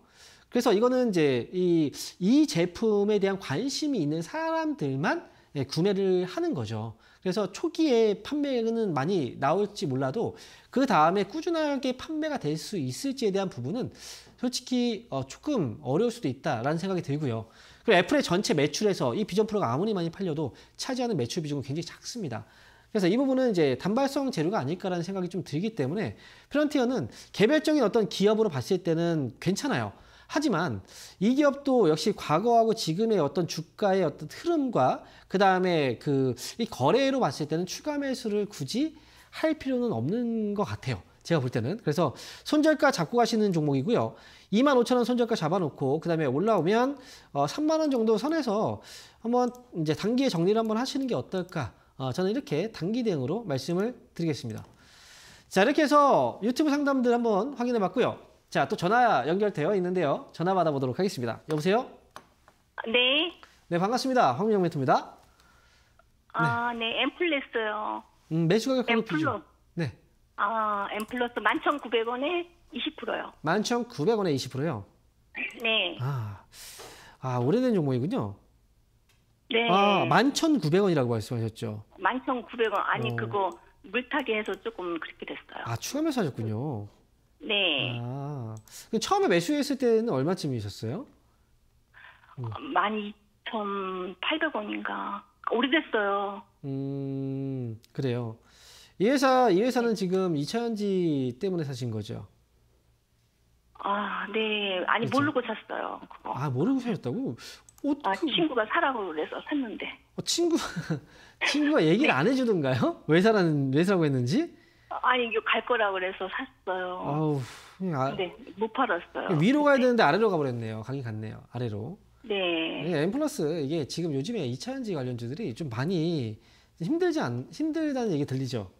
그래서 이거는 이제 이, 이 제품에 대한 관심이 있는 사람들만 예, 구매를 하는 거죠. 그래서 초기에 판매는 많이 나올지 몰라도 그 다음에 꾸준하게 판매가 될 수 있을지에 대한 부분은 솔직히 어, 조금 어려울 수도 있다라는 생각이 들고요. 그리고 애플의 전체 매출에서 이 비전 프로가 아무리 많이 팔려도 차지하는 매출 비중은 굉장히 작습니다. 그래서 이 부분은 이제 단발성 재료가 아닐까라는 생각이 좀 들기 때문에 프런티어는 개별적인 어떤 기업으로 봤을 때는 괜찮아요. 하지만 이 기업도 역시 과거하고 지금의 어떤 주가의 어떤 흐름과 그다음에 그 이 거래로 봤을 때는 추가 매수를 굳이 할 필요는 없는 것 같아요. 제가 볼 때는. 그래서 손절가 잡고 가시는 종목이고요. 25,000원 손절가 잡아놓고 그다음에 올라오면 어 3만 원 정도 선에서 한번 이제 단기에 정리를 한번 하시는 게 어떨까? 어 저는 이렇게 단기 대응으로 말씀을 드리겠습니다. 자, 이렇게 해서 유튜브 상담들 한번 확인해 봤고요. 자, 또 전화 연결되어 있는데요. 전화 받아보도록 하겠습니다. 여보세요? 네. 네, 반갑습니다. 황민영 멘토입니다. 아, 네, 네 엠플레스요. 음, 매수 가격 바로 비죠. 네. 아, 엠플러스 11,900원에 20%요. 11,900원에 20%요? 네. 아, 아 오래된 종목이군요. 네. 아, 11,900원이라고 말씀하셨죠? 11,900원. 아니, 어. 그거 물타기 해서 조금 그렇게 됐어요. 아, 추가매수 하셨군요. 네. 아, 그 처음에 매수했을 때는 얼마쯤이셨어요? 12,800원인가. 음. 오래됐어요. 음, 그래요. 이 회사, 이 회사는 네. 지금 이차전지 때문에 사신 거죠? 아, 네. 아니, 그렇 모르고 샀어요. 그거. 아, 모르고 사셨다고? 어, 아, 그... 친구가 사라고 그래서 샀는데. 어, 친구, <laughs> 친구가 얘기를 네. 안 해주던가요? 왜 사라는, 왜 사라고 했는지? 아니 이거 갈 거라 그래서 샀어요. 아우, 예, 아, 네, 못 팔았어요. 예, 위로 가야 되는데 아래로 가버렸네요. 가긴 갔네요. 아래로. 네. 네 예, M 플러스 이게 지금 요즘에 2차전지 관련주들이 좀 많이 힘들지 않 힘들다는 얘기 들리죠.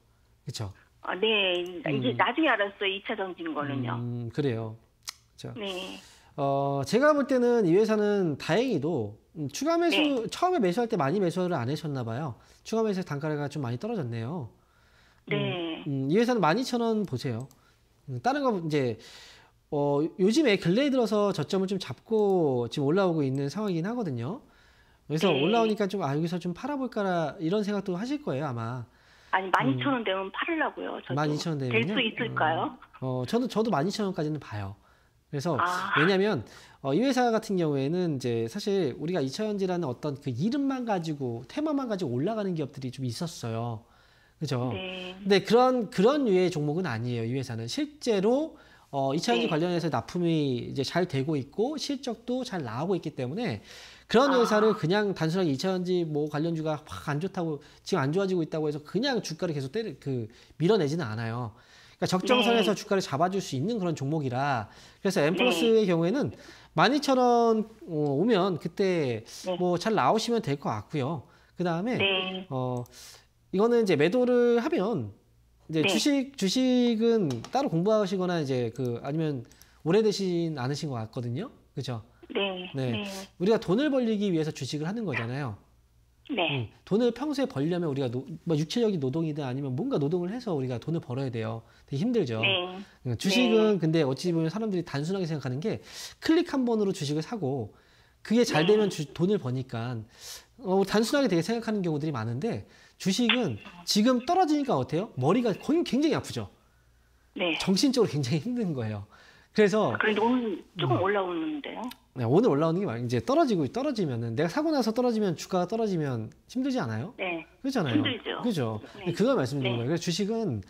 그렇죠. 아, 네. 이제 음. 나중에 알았어요. 2차전지인 거는요. 음, 그래요. 그쵸. 네. 어, 제가 볼 때는 이 회사는 다행히도 음, 추가 매수 네. 처음에 매수할 때 많이 매수를 안 하셨나 봐요. 추가 매수 단가가 좀 많이 떨어졌네요. 음, 이 회사는 12,000원 보세요. 다른 거 이제 어, 요즘에 근래에 들어서 저점을 좀 잡고 지금 올라오고 있는 상황이긴 하거든요. 그래서 네. 올라오니까 좀아 여기서 좀 팔아볼까라 이런 생각도 하실 거예요 아마. 아니 12,000원 음. 되면 팔으려고요. 12,000원 되면 될수 있을까요? 음, 어 저도 저도 12,000원까지는 봐요. 그래서 아. 왜냐하면 어, 이 회사 같은 경우에는 이제 사실 우리가 이차전지라는 어떤 그 이름만 가지고 테마만 가지고 올라가는 기업들이 좀 있었어요. 그죠? 네. 근데 그런 그런 유의 종목은 아니에요. 이 회사는 실제로 어, 이차전지 네. 관련해서 납품이 이제 잘 되고 있고 실적도 잘 나오고 있기 때문에 그런 아. 회사를 그냥 단순하게 이차전지뭐 관련주가 확 안 좋다고 지금 안 좋아지고 있다고 해서 그냥 주가를 계속 때려 그 밀어내지는 않아요. 그러니까 적정선에서 네. 주가를 잡아줄 수 있는 그런 종목이라 그래서 M 네. 플러스의 네. 경우에는 만 이천 원 어, 오면 그때 네. 뭐잘 나오시면 될 것 같고요. 그 다음에 네. 어 이거는 이제 매도를 하면 이제 네. 주식 주식은 따로 공부하시거나 이제 그 아니면 오래되신 않으신 것 같거든요. 그죠? 네, 네. 네. 우리가 돈을 벌리기 위해서 주식을 하는 거잖아요. 네. 음, 돈을 평소에 벌려면 우리가 노, 뭐 육체적인 노동이든 아니면 뭔가 노동을 해서 우리가 돈을 벌어야 돼요. 되게 힘들죠. 네. 음, 네. 주식은 네. 근데 어찌 보면 사람들이 단순하게 생각하는 게 클릭 한 번으로 주식을 사고 그게 잘 네. 되면 주, 돈을 버니까 어, 단순하게 되게 생각하는 경우들이 많은데 주식은 지금 떨어지니까 어때요? 머리가 굉장히 아프죠. 네. 정신적으로 굉장히 힘든 거예요. 그래서 그런데 오늘 조금 음. 올라오는데요. 네, 오늘 올라오는 게 말, 이제 떨어지고 떨어지면은 내가 사고 나서 떨어지면 주가 떨어지면 힘들지 않아요? 네. 그렇잖아요. 힘들죠. 그죠. 네. 네 그걸 말씀드린 네. 거예요. 그래서 주식은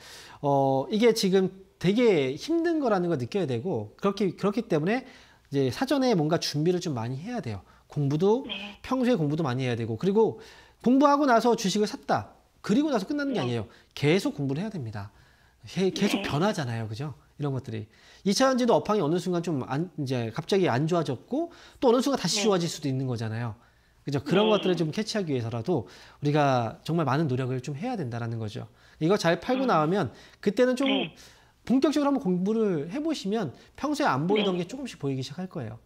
어 이게 지금 되게 힘든 거라는 걸 느껴야 되고 그렇기 그렇기 때문에 이제 사전에 뭔가 준비를 좀 많이 해야 돼요. 공부도 네. 평소에 공부도 많이 해야 되고 그리고 공부하고 나서 주식을 샀다. 그리고 나서 끝나는 게 아니에요. 계속 공부를 해야 됩니다. 계속 네. 변하잖아요. 그죠? 이런 것들이. 2차전지도 업황이 어느 순간 좀 안, 이제 갑자기 안 좋아졌고 또 어느 순간 다시 좋아질 네. 수도 있는 거잖아요. 그죠? 그런 네. 것들을 좀 캐치하기 위해서라도 우리가 정말 많은 노력을 좀 해야 된다라는 거죠. 이거 잘 팔고 음. 나오면 그때는 좀 네. 본격적으로 한번 공부를 해보시면 평소에 안 보이던 네. 게 조금씩 보이기 시작할 거예요.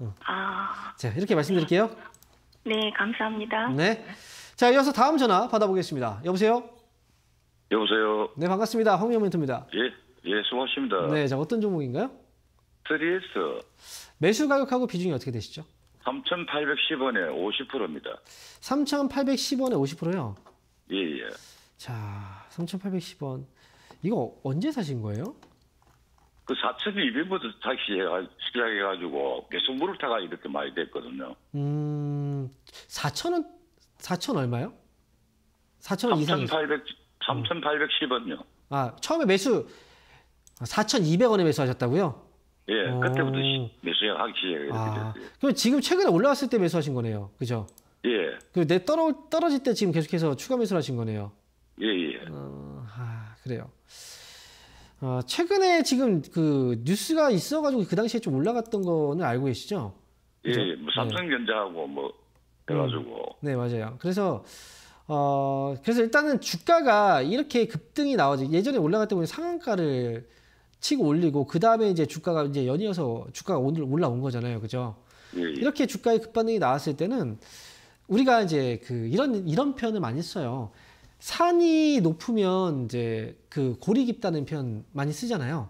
응. 어. 아. 자, 이렇게 말씀드릴게요. 네, 감사합니다. 네. 자, 이어서 다음 전화 받아보겠습니다. 여보세요? 여보세요? 네, 반갑습니다. 황미어멘트입니다. 예, 예, 수고하십니다. 네, 자, 어떤 종목인가요? 3S. 매수 가격하고 비중이 어떻게 되시죠? 3,810원에 50%입니다. 3,810원에 50%요? 예, 예. 자, 3,810원. 이거 언제 사신 거예요? 그 4,200부터 시작해가지고 계속 물을 타가 이렇게 많이 됐거든요. 음, 4,000원 4천 얼마요? 4천 원 이상. 3,800 3,810원요. 아 처음에 매수 4,200원에 매수하셨다고요? 예, 오. 어. 그때부터 매수하기 시작했어요. 아, 그럼 지금 최근에 올라왔을 때 매수하신 거네요, 그죠? 예. 그 내 떨어 떨어질 때 지금 계속해서 추가 매수를 하신 거네요. 예, 예. 어, 아 그래요. 어, 최근에 지금 그 뉴스가 있어가지고 그 당시에 좀 올라갔던 거는 알고 계시죠? 예, 그죠? 예, 뭐 삼성전자하고 예. 뭐 그래가지고. 음. 네 맞아요. 그래서 어 그래서 일단은 주가가 이렇게 급등이 나오지 예전에 올라갈 때 보면 상한가를 치고 올리고 그 다음에 이제 주가가 이제 연이어서 주가가 오늘 올라온 거잖아요, 그죠? 예, 예. 이렇게 주가의 급반응이 나왔을 때는 우리가 이제 그 이런 이런 표현을 많이 써요. 산이 높으면 이제 그 골이 깊다는 표현 많이 쓰잖아요.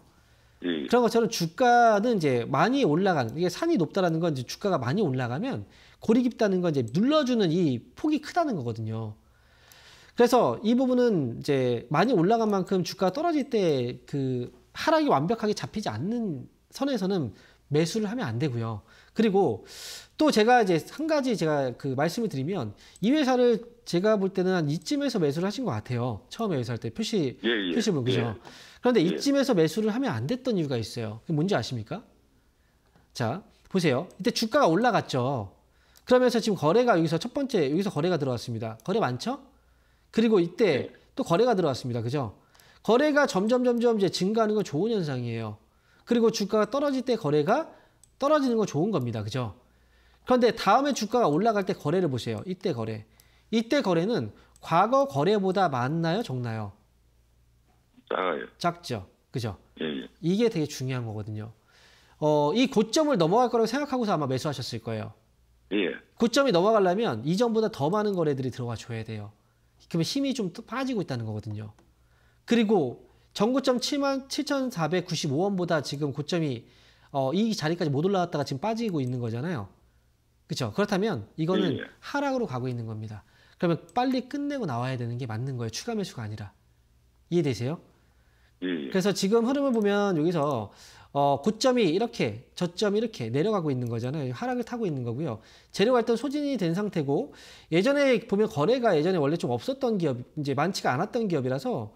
예. 그런 것처럼 주가는 이제 많이 올라가는 이게 산이 높다라는 건 이제 주가가 많이 올라가면 골이 깊다는 건 이제 눌러주는 이 폭이 크다는 거거든요. 그래서 이 부분은 이제 많이 올라간 만큼 주가가 떨어질 때 그 하락이 완벽하게 잡히지 않는 선에서는 매수를 하면 안 되고요. 그리고 또 제가 이제 한 가지 제가 그 말씀을 드리면 이 회사를 제가 볼 때는 한 이쯤에서 매수를 하신 것 같아요. 처음에 회사할때 표시 예, 예. 표시물 그죠? 예. 그런데 예. 이쯤에서 매수를 하면 안 됐던 이유가 있어요. 그게 뭔지 아십니까? 자 보세요. 이때 주가가 올라갔죠. 그러면서 지금 거래가 여기서 첫 번째 여기서 거래가 들어왔습니다. 거래 많죠? 그리고 이때 네. 또 거래가 들어왔습니다. 그죠? 거래가 점점 점점 이제 증가하는 건 좋은 현상이에요. 그리고 주가가 떨어질 때 거래가 떨어지는 건 좋은 겁니다. 그죠? 그런데 다음에 주가가 올라갈 때 거래를 보세요. 이때 거래. 이때 거래는 과거 거래보다 많나요? 적나요? 작아요. 작죠. 그죠? 예, 예. 이게 되게 중요한 거거든요. 어, 이 고점을 넘어갈 거라고 생각하고서 아마 매수하셨을 거예요. 예. 고점이 넘어가려면 이전보다 더 많은 거래들이 들어와 줘야 돼요. 그러면 힘이 좀 빠지고 있다는 거거든요. 그리고 전고점 7만 7,495원보다 지금 고점이 어, 이 자리까지 못 올라왔다가 지금 빠지고 있는 거잖아요. 그렇죠? 그렇다면 이거는 예, 예. 하락으로 가고 있는 겁니다. 그러면 빨리 끝내고 나와야 되는 게 맞는 거예요. 추가 매수가 아니라. 이해되세요? 예. 예. 그래서 지금 흐름을 보면 여기서 어, 고점이 이렇게 저점이 이렇게 내려가고 있는 거잖아요. 하락을 타고 있는 거고요. 재료가 일단 소진이 된 상태고 예전에 보면 거래가 예전에 원래 좀 없었던 기업 이제 많지가 않았던 기업이라서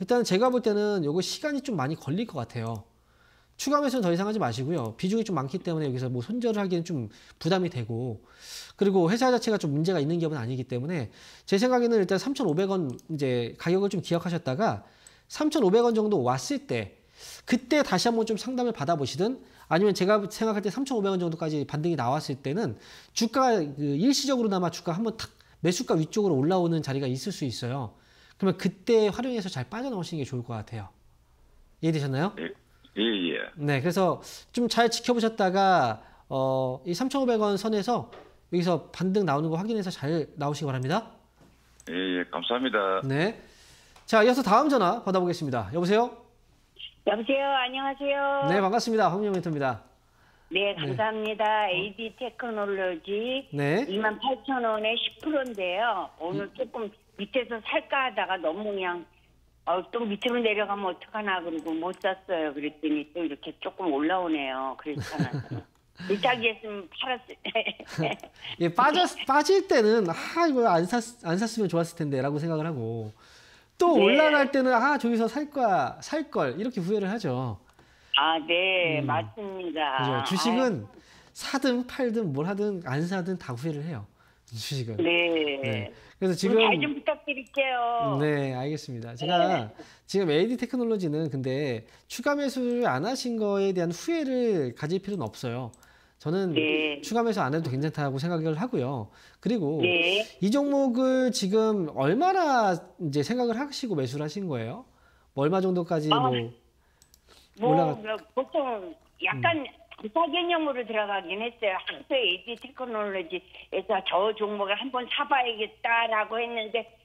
일단 제가 볼 때는 요거 시간이 좀 많이 걸릴 것 같아요. 추가 매수는 더 이상 하지 마시고요. 비중이 좀 많기 때문에 여기서 뭐 손절을 하기는 좀 부담이 되고 그리고 회사 자체가 좀 문제가 있는 기업은 아니기 때문에 제 생각에는 일단 3,500원 이제 가격을 좀 기억하셨다가 3,500원 정도 왔을 때 그때 다시 한번 좀 상담을 받아보시든 아니면 제가 생각할 때 3,500원 정도까지 반등이 나왔을 때는 주가 그 일시적으로나마 주가 한번 탁 매수가 위쪽으로 올라오는 자리가 있을 수 있어요. 그러면 그때 활용해서 잘 빠져나오시는 게 좋을 것 같아요. 이해되셨나요? 예, 예. 예. 네, 그래서 좀 잘 지켜보셨다가 어, 이 3,500원 선에서 여기서 반등 나오는 거 확인해서 잘 나오시기 바랍니다. 예, 예, 감사합니다. 네. 자, 이어서 다음 전화 받아보겠습니다. 여보세요? 여보세요. 안녕하세요. 네, 반갑습니다. 황영 멘토입니다. 네, 네, 감사합니다. 네. AB 테크놀로지 네. 28,000원에 10%인데요. 오늘 음. 조금 밑에서 살까 하다가 너무 그냥 어, 또 밑으로 내려가면 어떡하나 그러고 못 샀어요. 그랬더니 또 이렇게 조금 올라오네요. 그렇잖아요. <laughs> 물타기했으면 팔았을 <laughs> 예, 빠졌, 빠질 때는 아 이거 안, 샀, 안 샀으면 좋았을 텐데라고 생각을 하고 또 네. 올라갈 때는 아 저기서 살 거야 살 걸 이렇게 후회를 하죠. 아, 네, 음. 맞습니다. 그죠? 주식은 아유. 사든 팔든 뭘 하든 안 사든 다 후회를 해요. <laughs> 주식은. 네. 네. 그래서 지금 잘 좀 부탁드릴게요. 네, 알겠습니다. 제가 네. 지금 AD 테크놀로지는 근데 추가 매수를 안 하신 거에 대한 후회를 가질 필요는 없어요. 저는 네. 추가매수 안 해도 괜찮다고 생각을 하고요. 그리고 네. 이 종목을 지금 얼마나 이제 생각을 하시고 매수를 하신 거예요? 뭐 얼마 정도까지 아, 뭐, 뭐 올라가? 뭐 보통 약간 음. 기타 개념으로 들어가긴 했어요. 항소 에이 테크놀로지에서 저 종목을 한번 사봐야겠다라고 했는데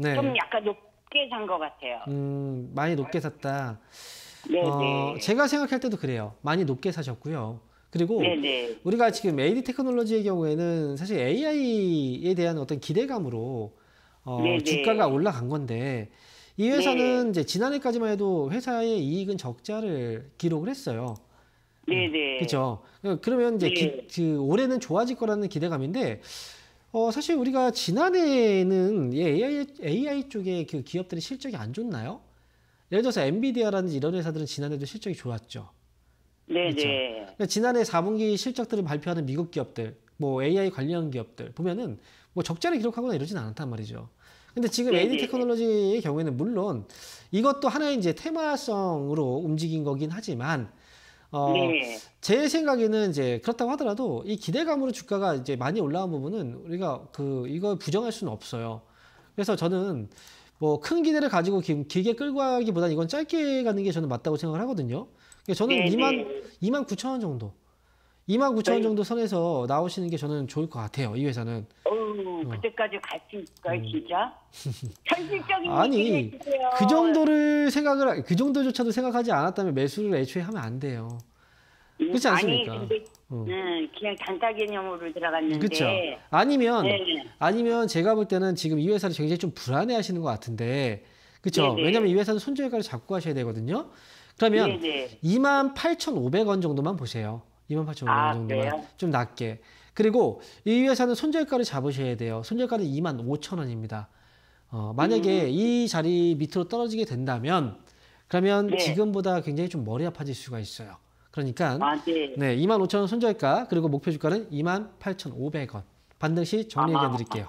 네. 좀 약간 높게 산 것 같아요. 음 많이 높게 샀다. 네, 어, 네. 제가 생각할 때도 그래요. 많이 높게 사셨고요. 그리고 네네. 우리가 지금 AD 테크놀로지의 경우에는 사실 AI에 대한 어떤 기대감으로 어, 주가가 올라간 건데 이 회사는 네. 이제 지난해까지만 해도 회사의 이익은 적자를 기록을 했어요. 음, 네네. 그렇죠. 그러면 이제 기, 예. 그 올해는 좋아질 거라는 기대감인데 어, 사실 우리가 지난해에는 AI, AI 쪽에 그 기업들의 실적이 안 좋나요? 예를 들어서 엔비디아라든지 이런 회사들은 지난해도 실적이 좋았죠. 네네. 그렇죠? 네. 그러니까 지난해 4분기 실적들을 발표하는 미국 기업들, 뭐 AI 관련 기업들 보면은 뭐 적자를 기록하거나 이러진 않았단 말이죠. 근데 지금 네네. AD 네, 네. 테크놀로지의 경우에는 물론 이것도 하나의 이제 테마성으로 움직인 거긴 하지만 어, 제 생각에는 이제 그렇다고 하더라도 이 기대감으로 주가가 이제 많이 올라온 부분은 우리가 그 이걸 부정할 수는 없어요. 그래서 저는 뭐 큰 기대를 가지고 길게 끌고 가기보다는 이건 짧게 가는 게 저는 맞다고 생각을 하거든요. 예, 저는 네, 2만 네. 2만 9천 원 정도. 2만 9천 원 정도 선에서 나오시는 게 저는 좋을 것 같아요. 이 회사는. 어우, 어. 그때까지 갈 수 있을까요, 음. 진짜? <laughs> 현실적인 아니, 그 정도를 생각을 그 정도조차도 생각하지 않았다면 매수를 애초에 하면 안 돼요. 음, 그렇지 않습니까? 아니, 근데, 어. 음, 그냥 단가 개념으로 들어갔는데. 그렇 아니면 네네. 아니면 제가 볼 때는 지금 이 회사를 굉장히 좀 불안해하시는 것 같은데, 그렇죠? 네, 네. 왜냐하면 이 회사는 손절가를 잡고 하셔야 되거든요. 그러면 네네. 예, 28,500원 예. 정도만 보세요. 28,500원 아, 정도만. 그래요? 좀 낮게. 그리고 이 회사는 손절가를 잡으셔야 돼요. 손절가는 2 5 0원입니다 어, 만약에 음. 이 자리 밑으로 떨어지게 된다면 그러면 네. 지금보다 굉장히 좀 머리 아파질 수가 있어요. 그러니까 아, 네. 네, 2 5 0원 손절가 그리고 목표 주가는 28,500원. 반등 시 정리 아, 드릴게요.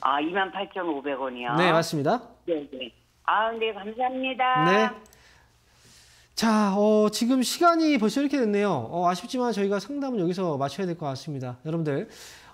아, 28,500원이요? 아, 아, 네, 맞습니다. 네, 네. 아, 네, 감사합니다. 네. 자, 어, 지금 시간이 벌써 이렇게 됐네요. 어, 아쉽지만 저희가 상담은 여기서 마쳐야 될 것 같습니다. 여러분들,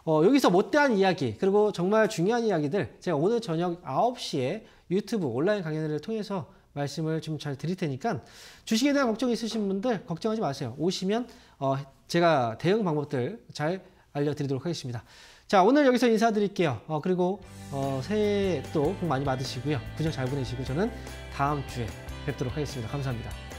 어, 여기서 못대한 이야기, 그리고 정말 중요한 이야기들, 제가 오늘 저녁 9시에 유튜브 온라인 강연을 통해서 말씀을 좀 잘 드릴 테니까 주식에 대한 걱정 있으신 분들 걱정하지 마세요. 오시면 어, 제가 대응 방법들 잘 알려드리도록 하겠습니다. 자 오늘 여기서 인사드릴게요. 어, 그리고 어, 새해 또복 많이 받으시고요. 부정 잘 보내시고 저는 다음 주에 뵙도록 하겠습니다. 감사합니다.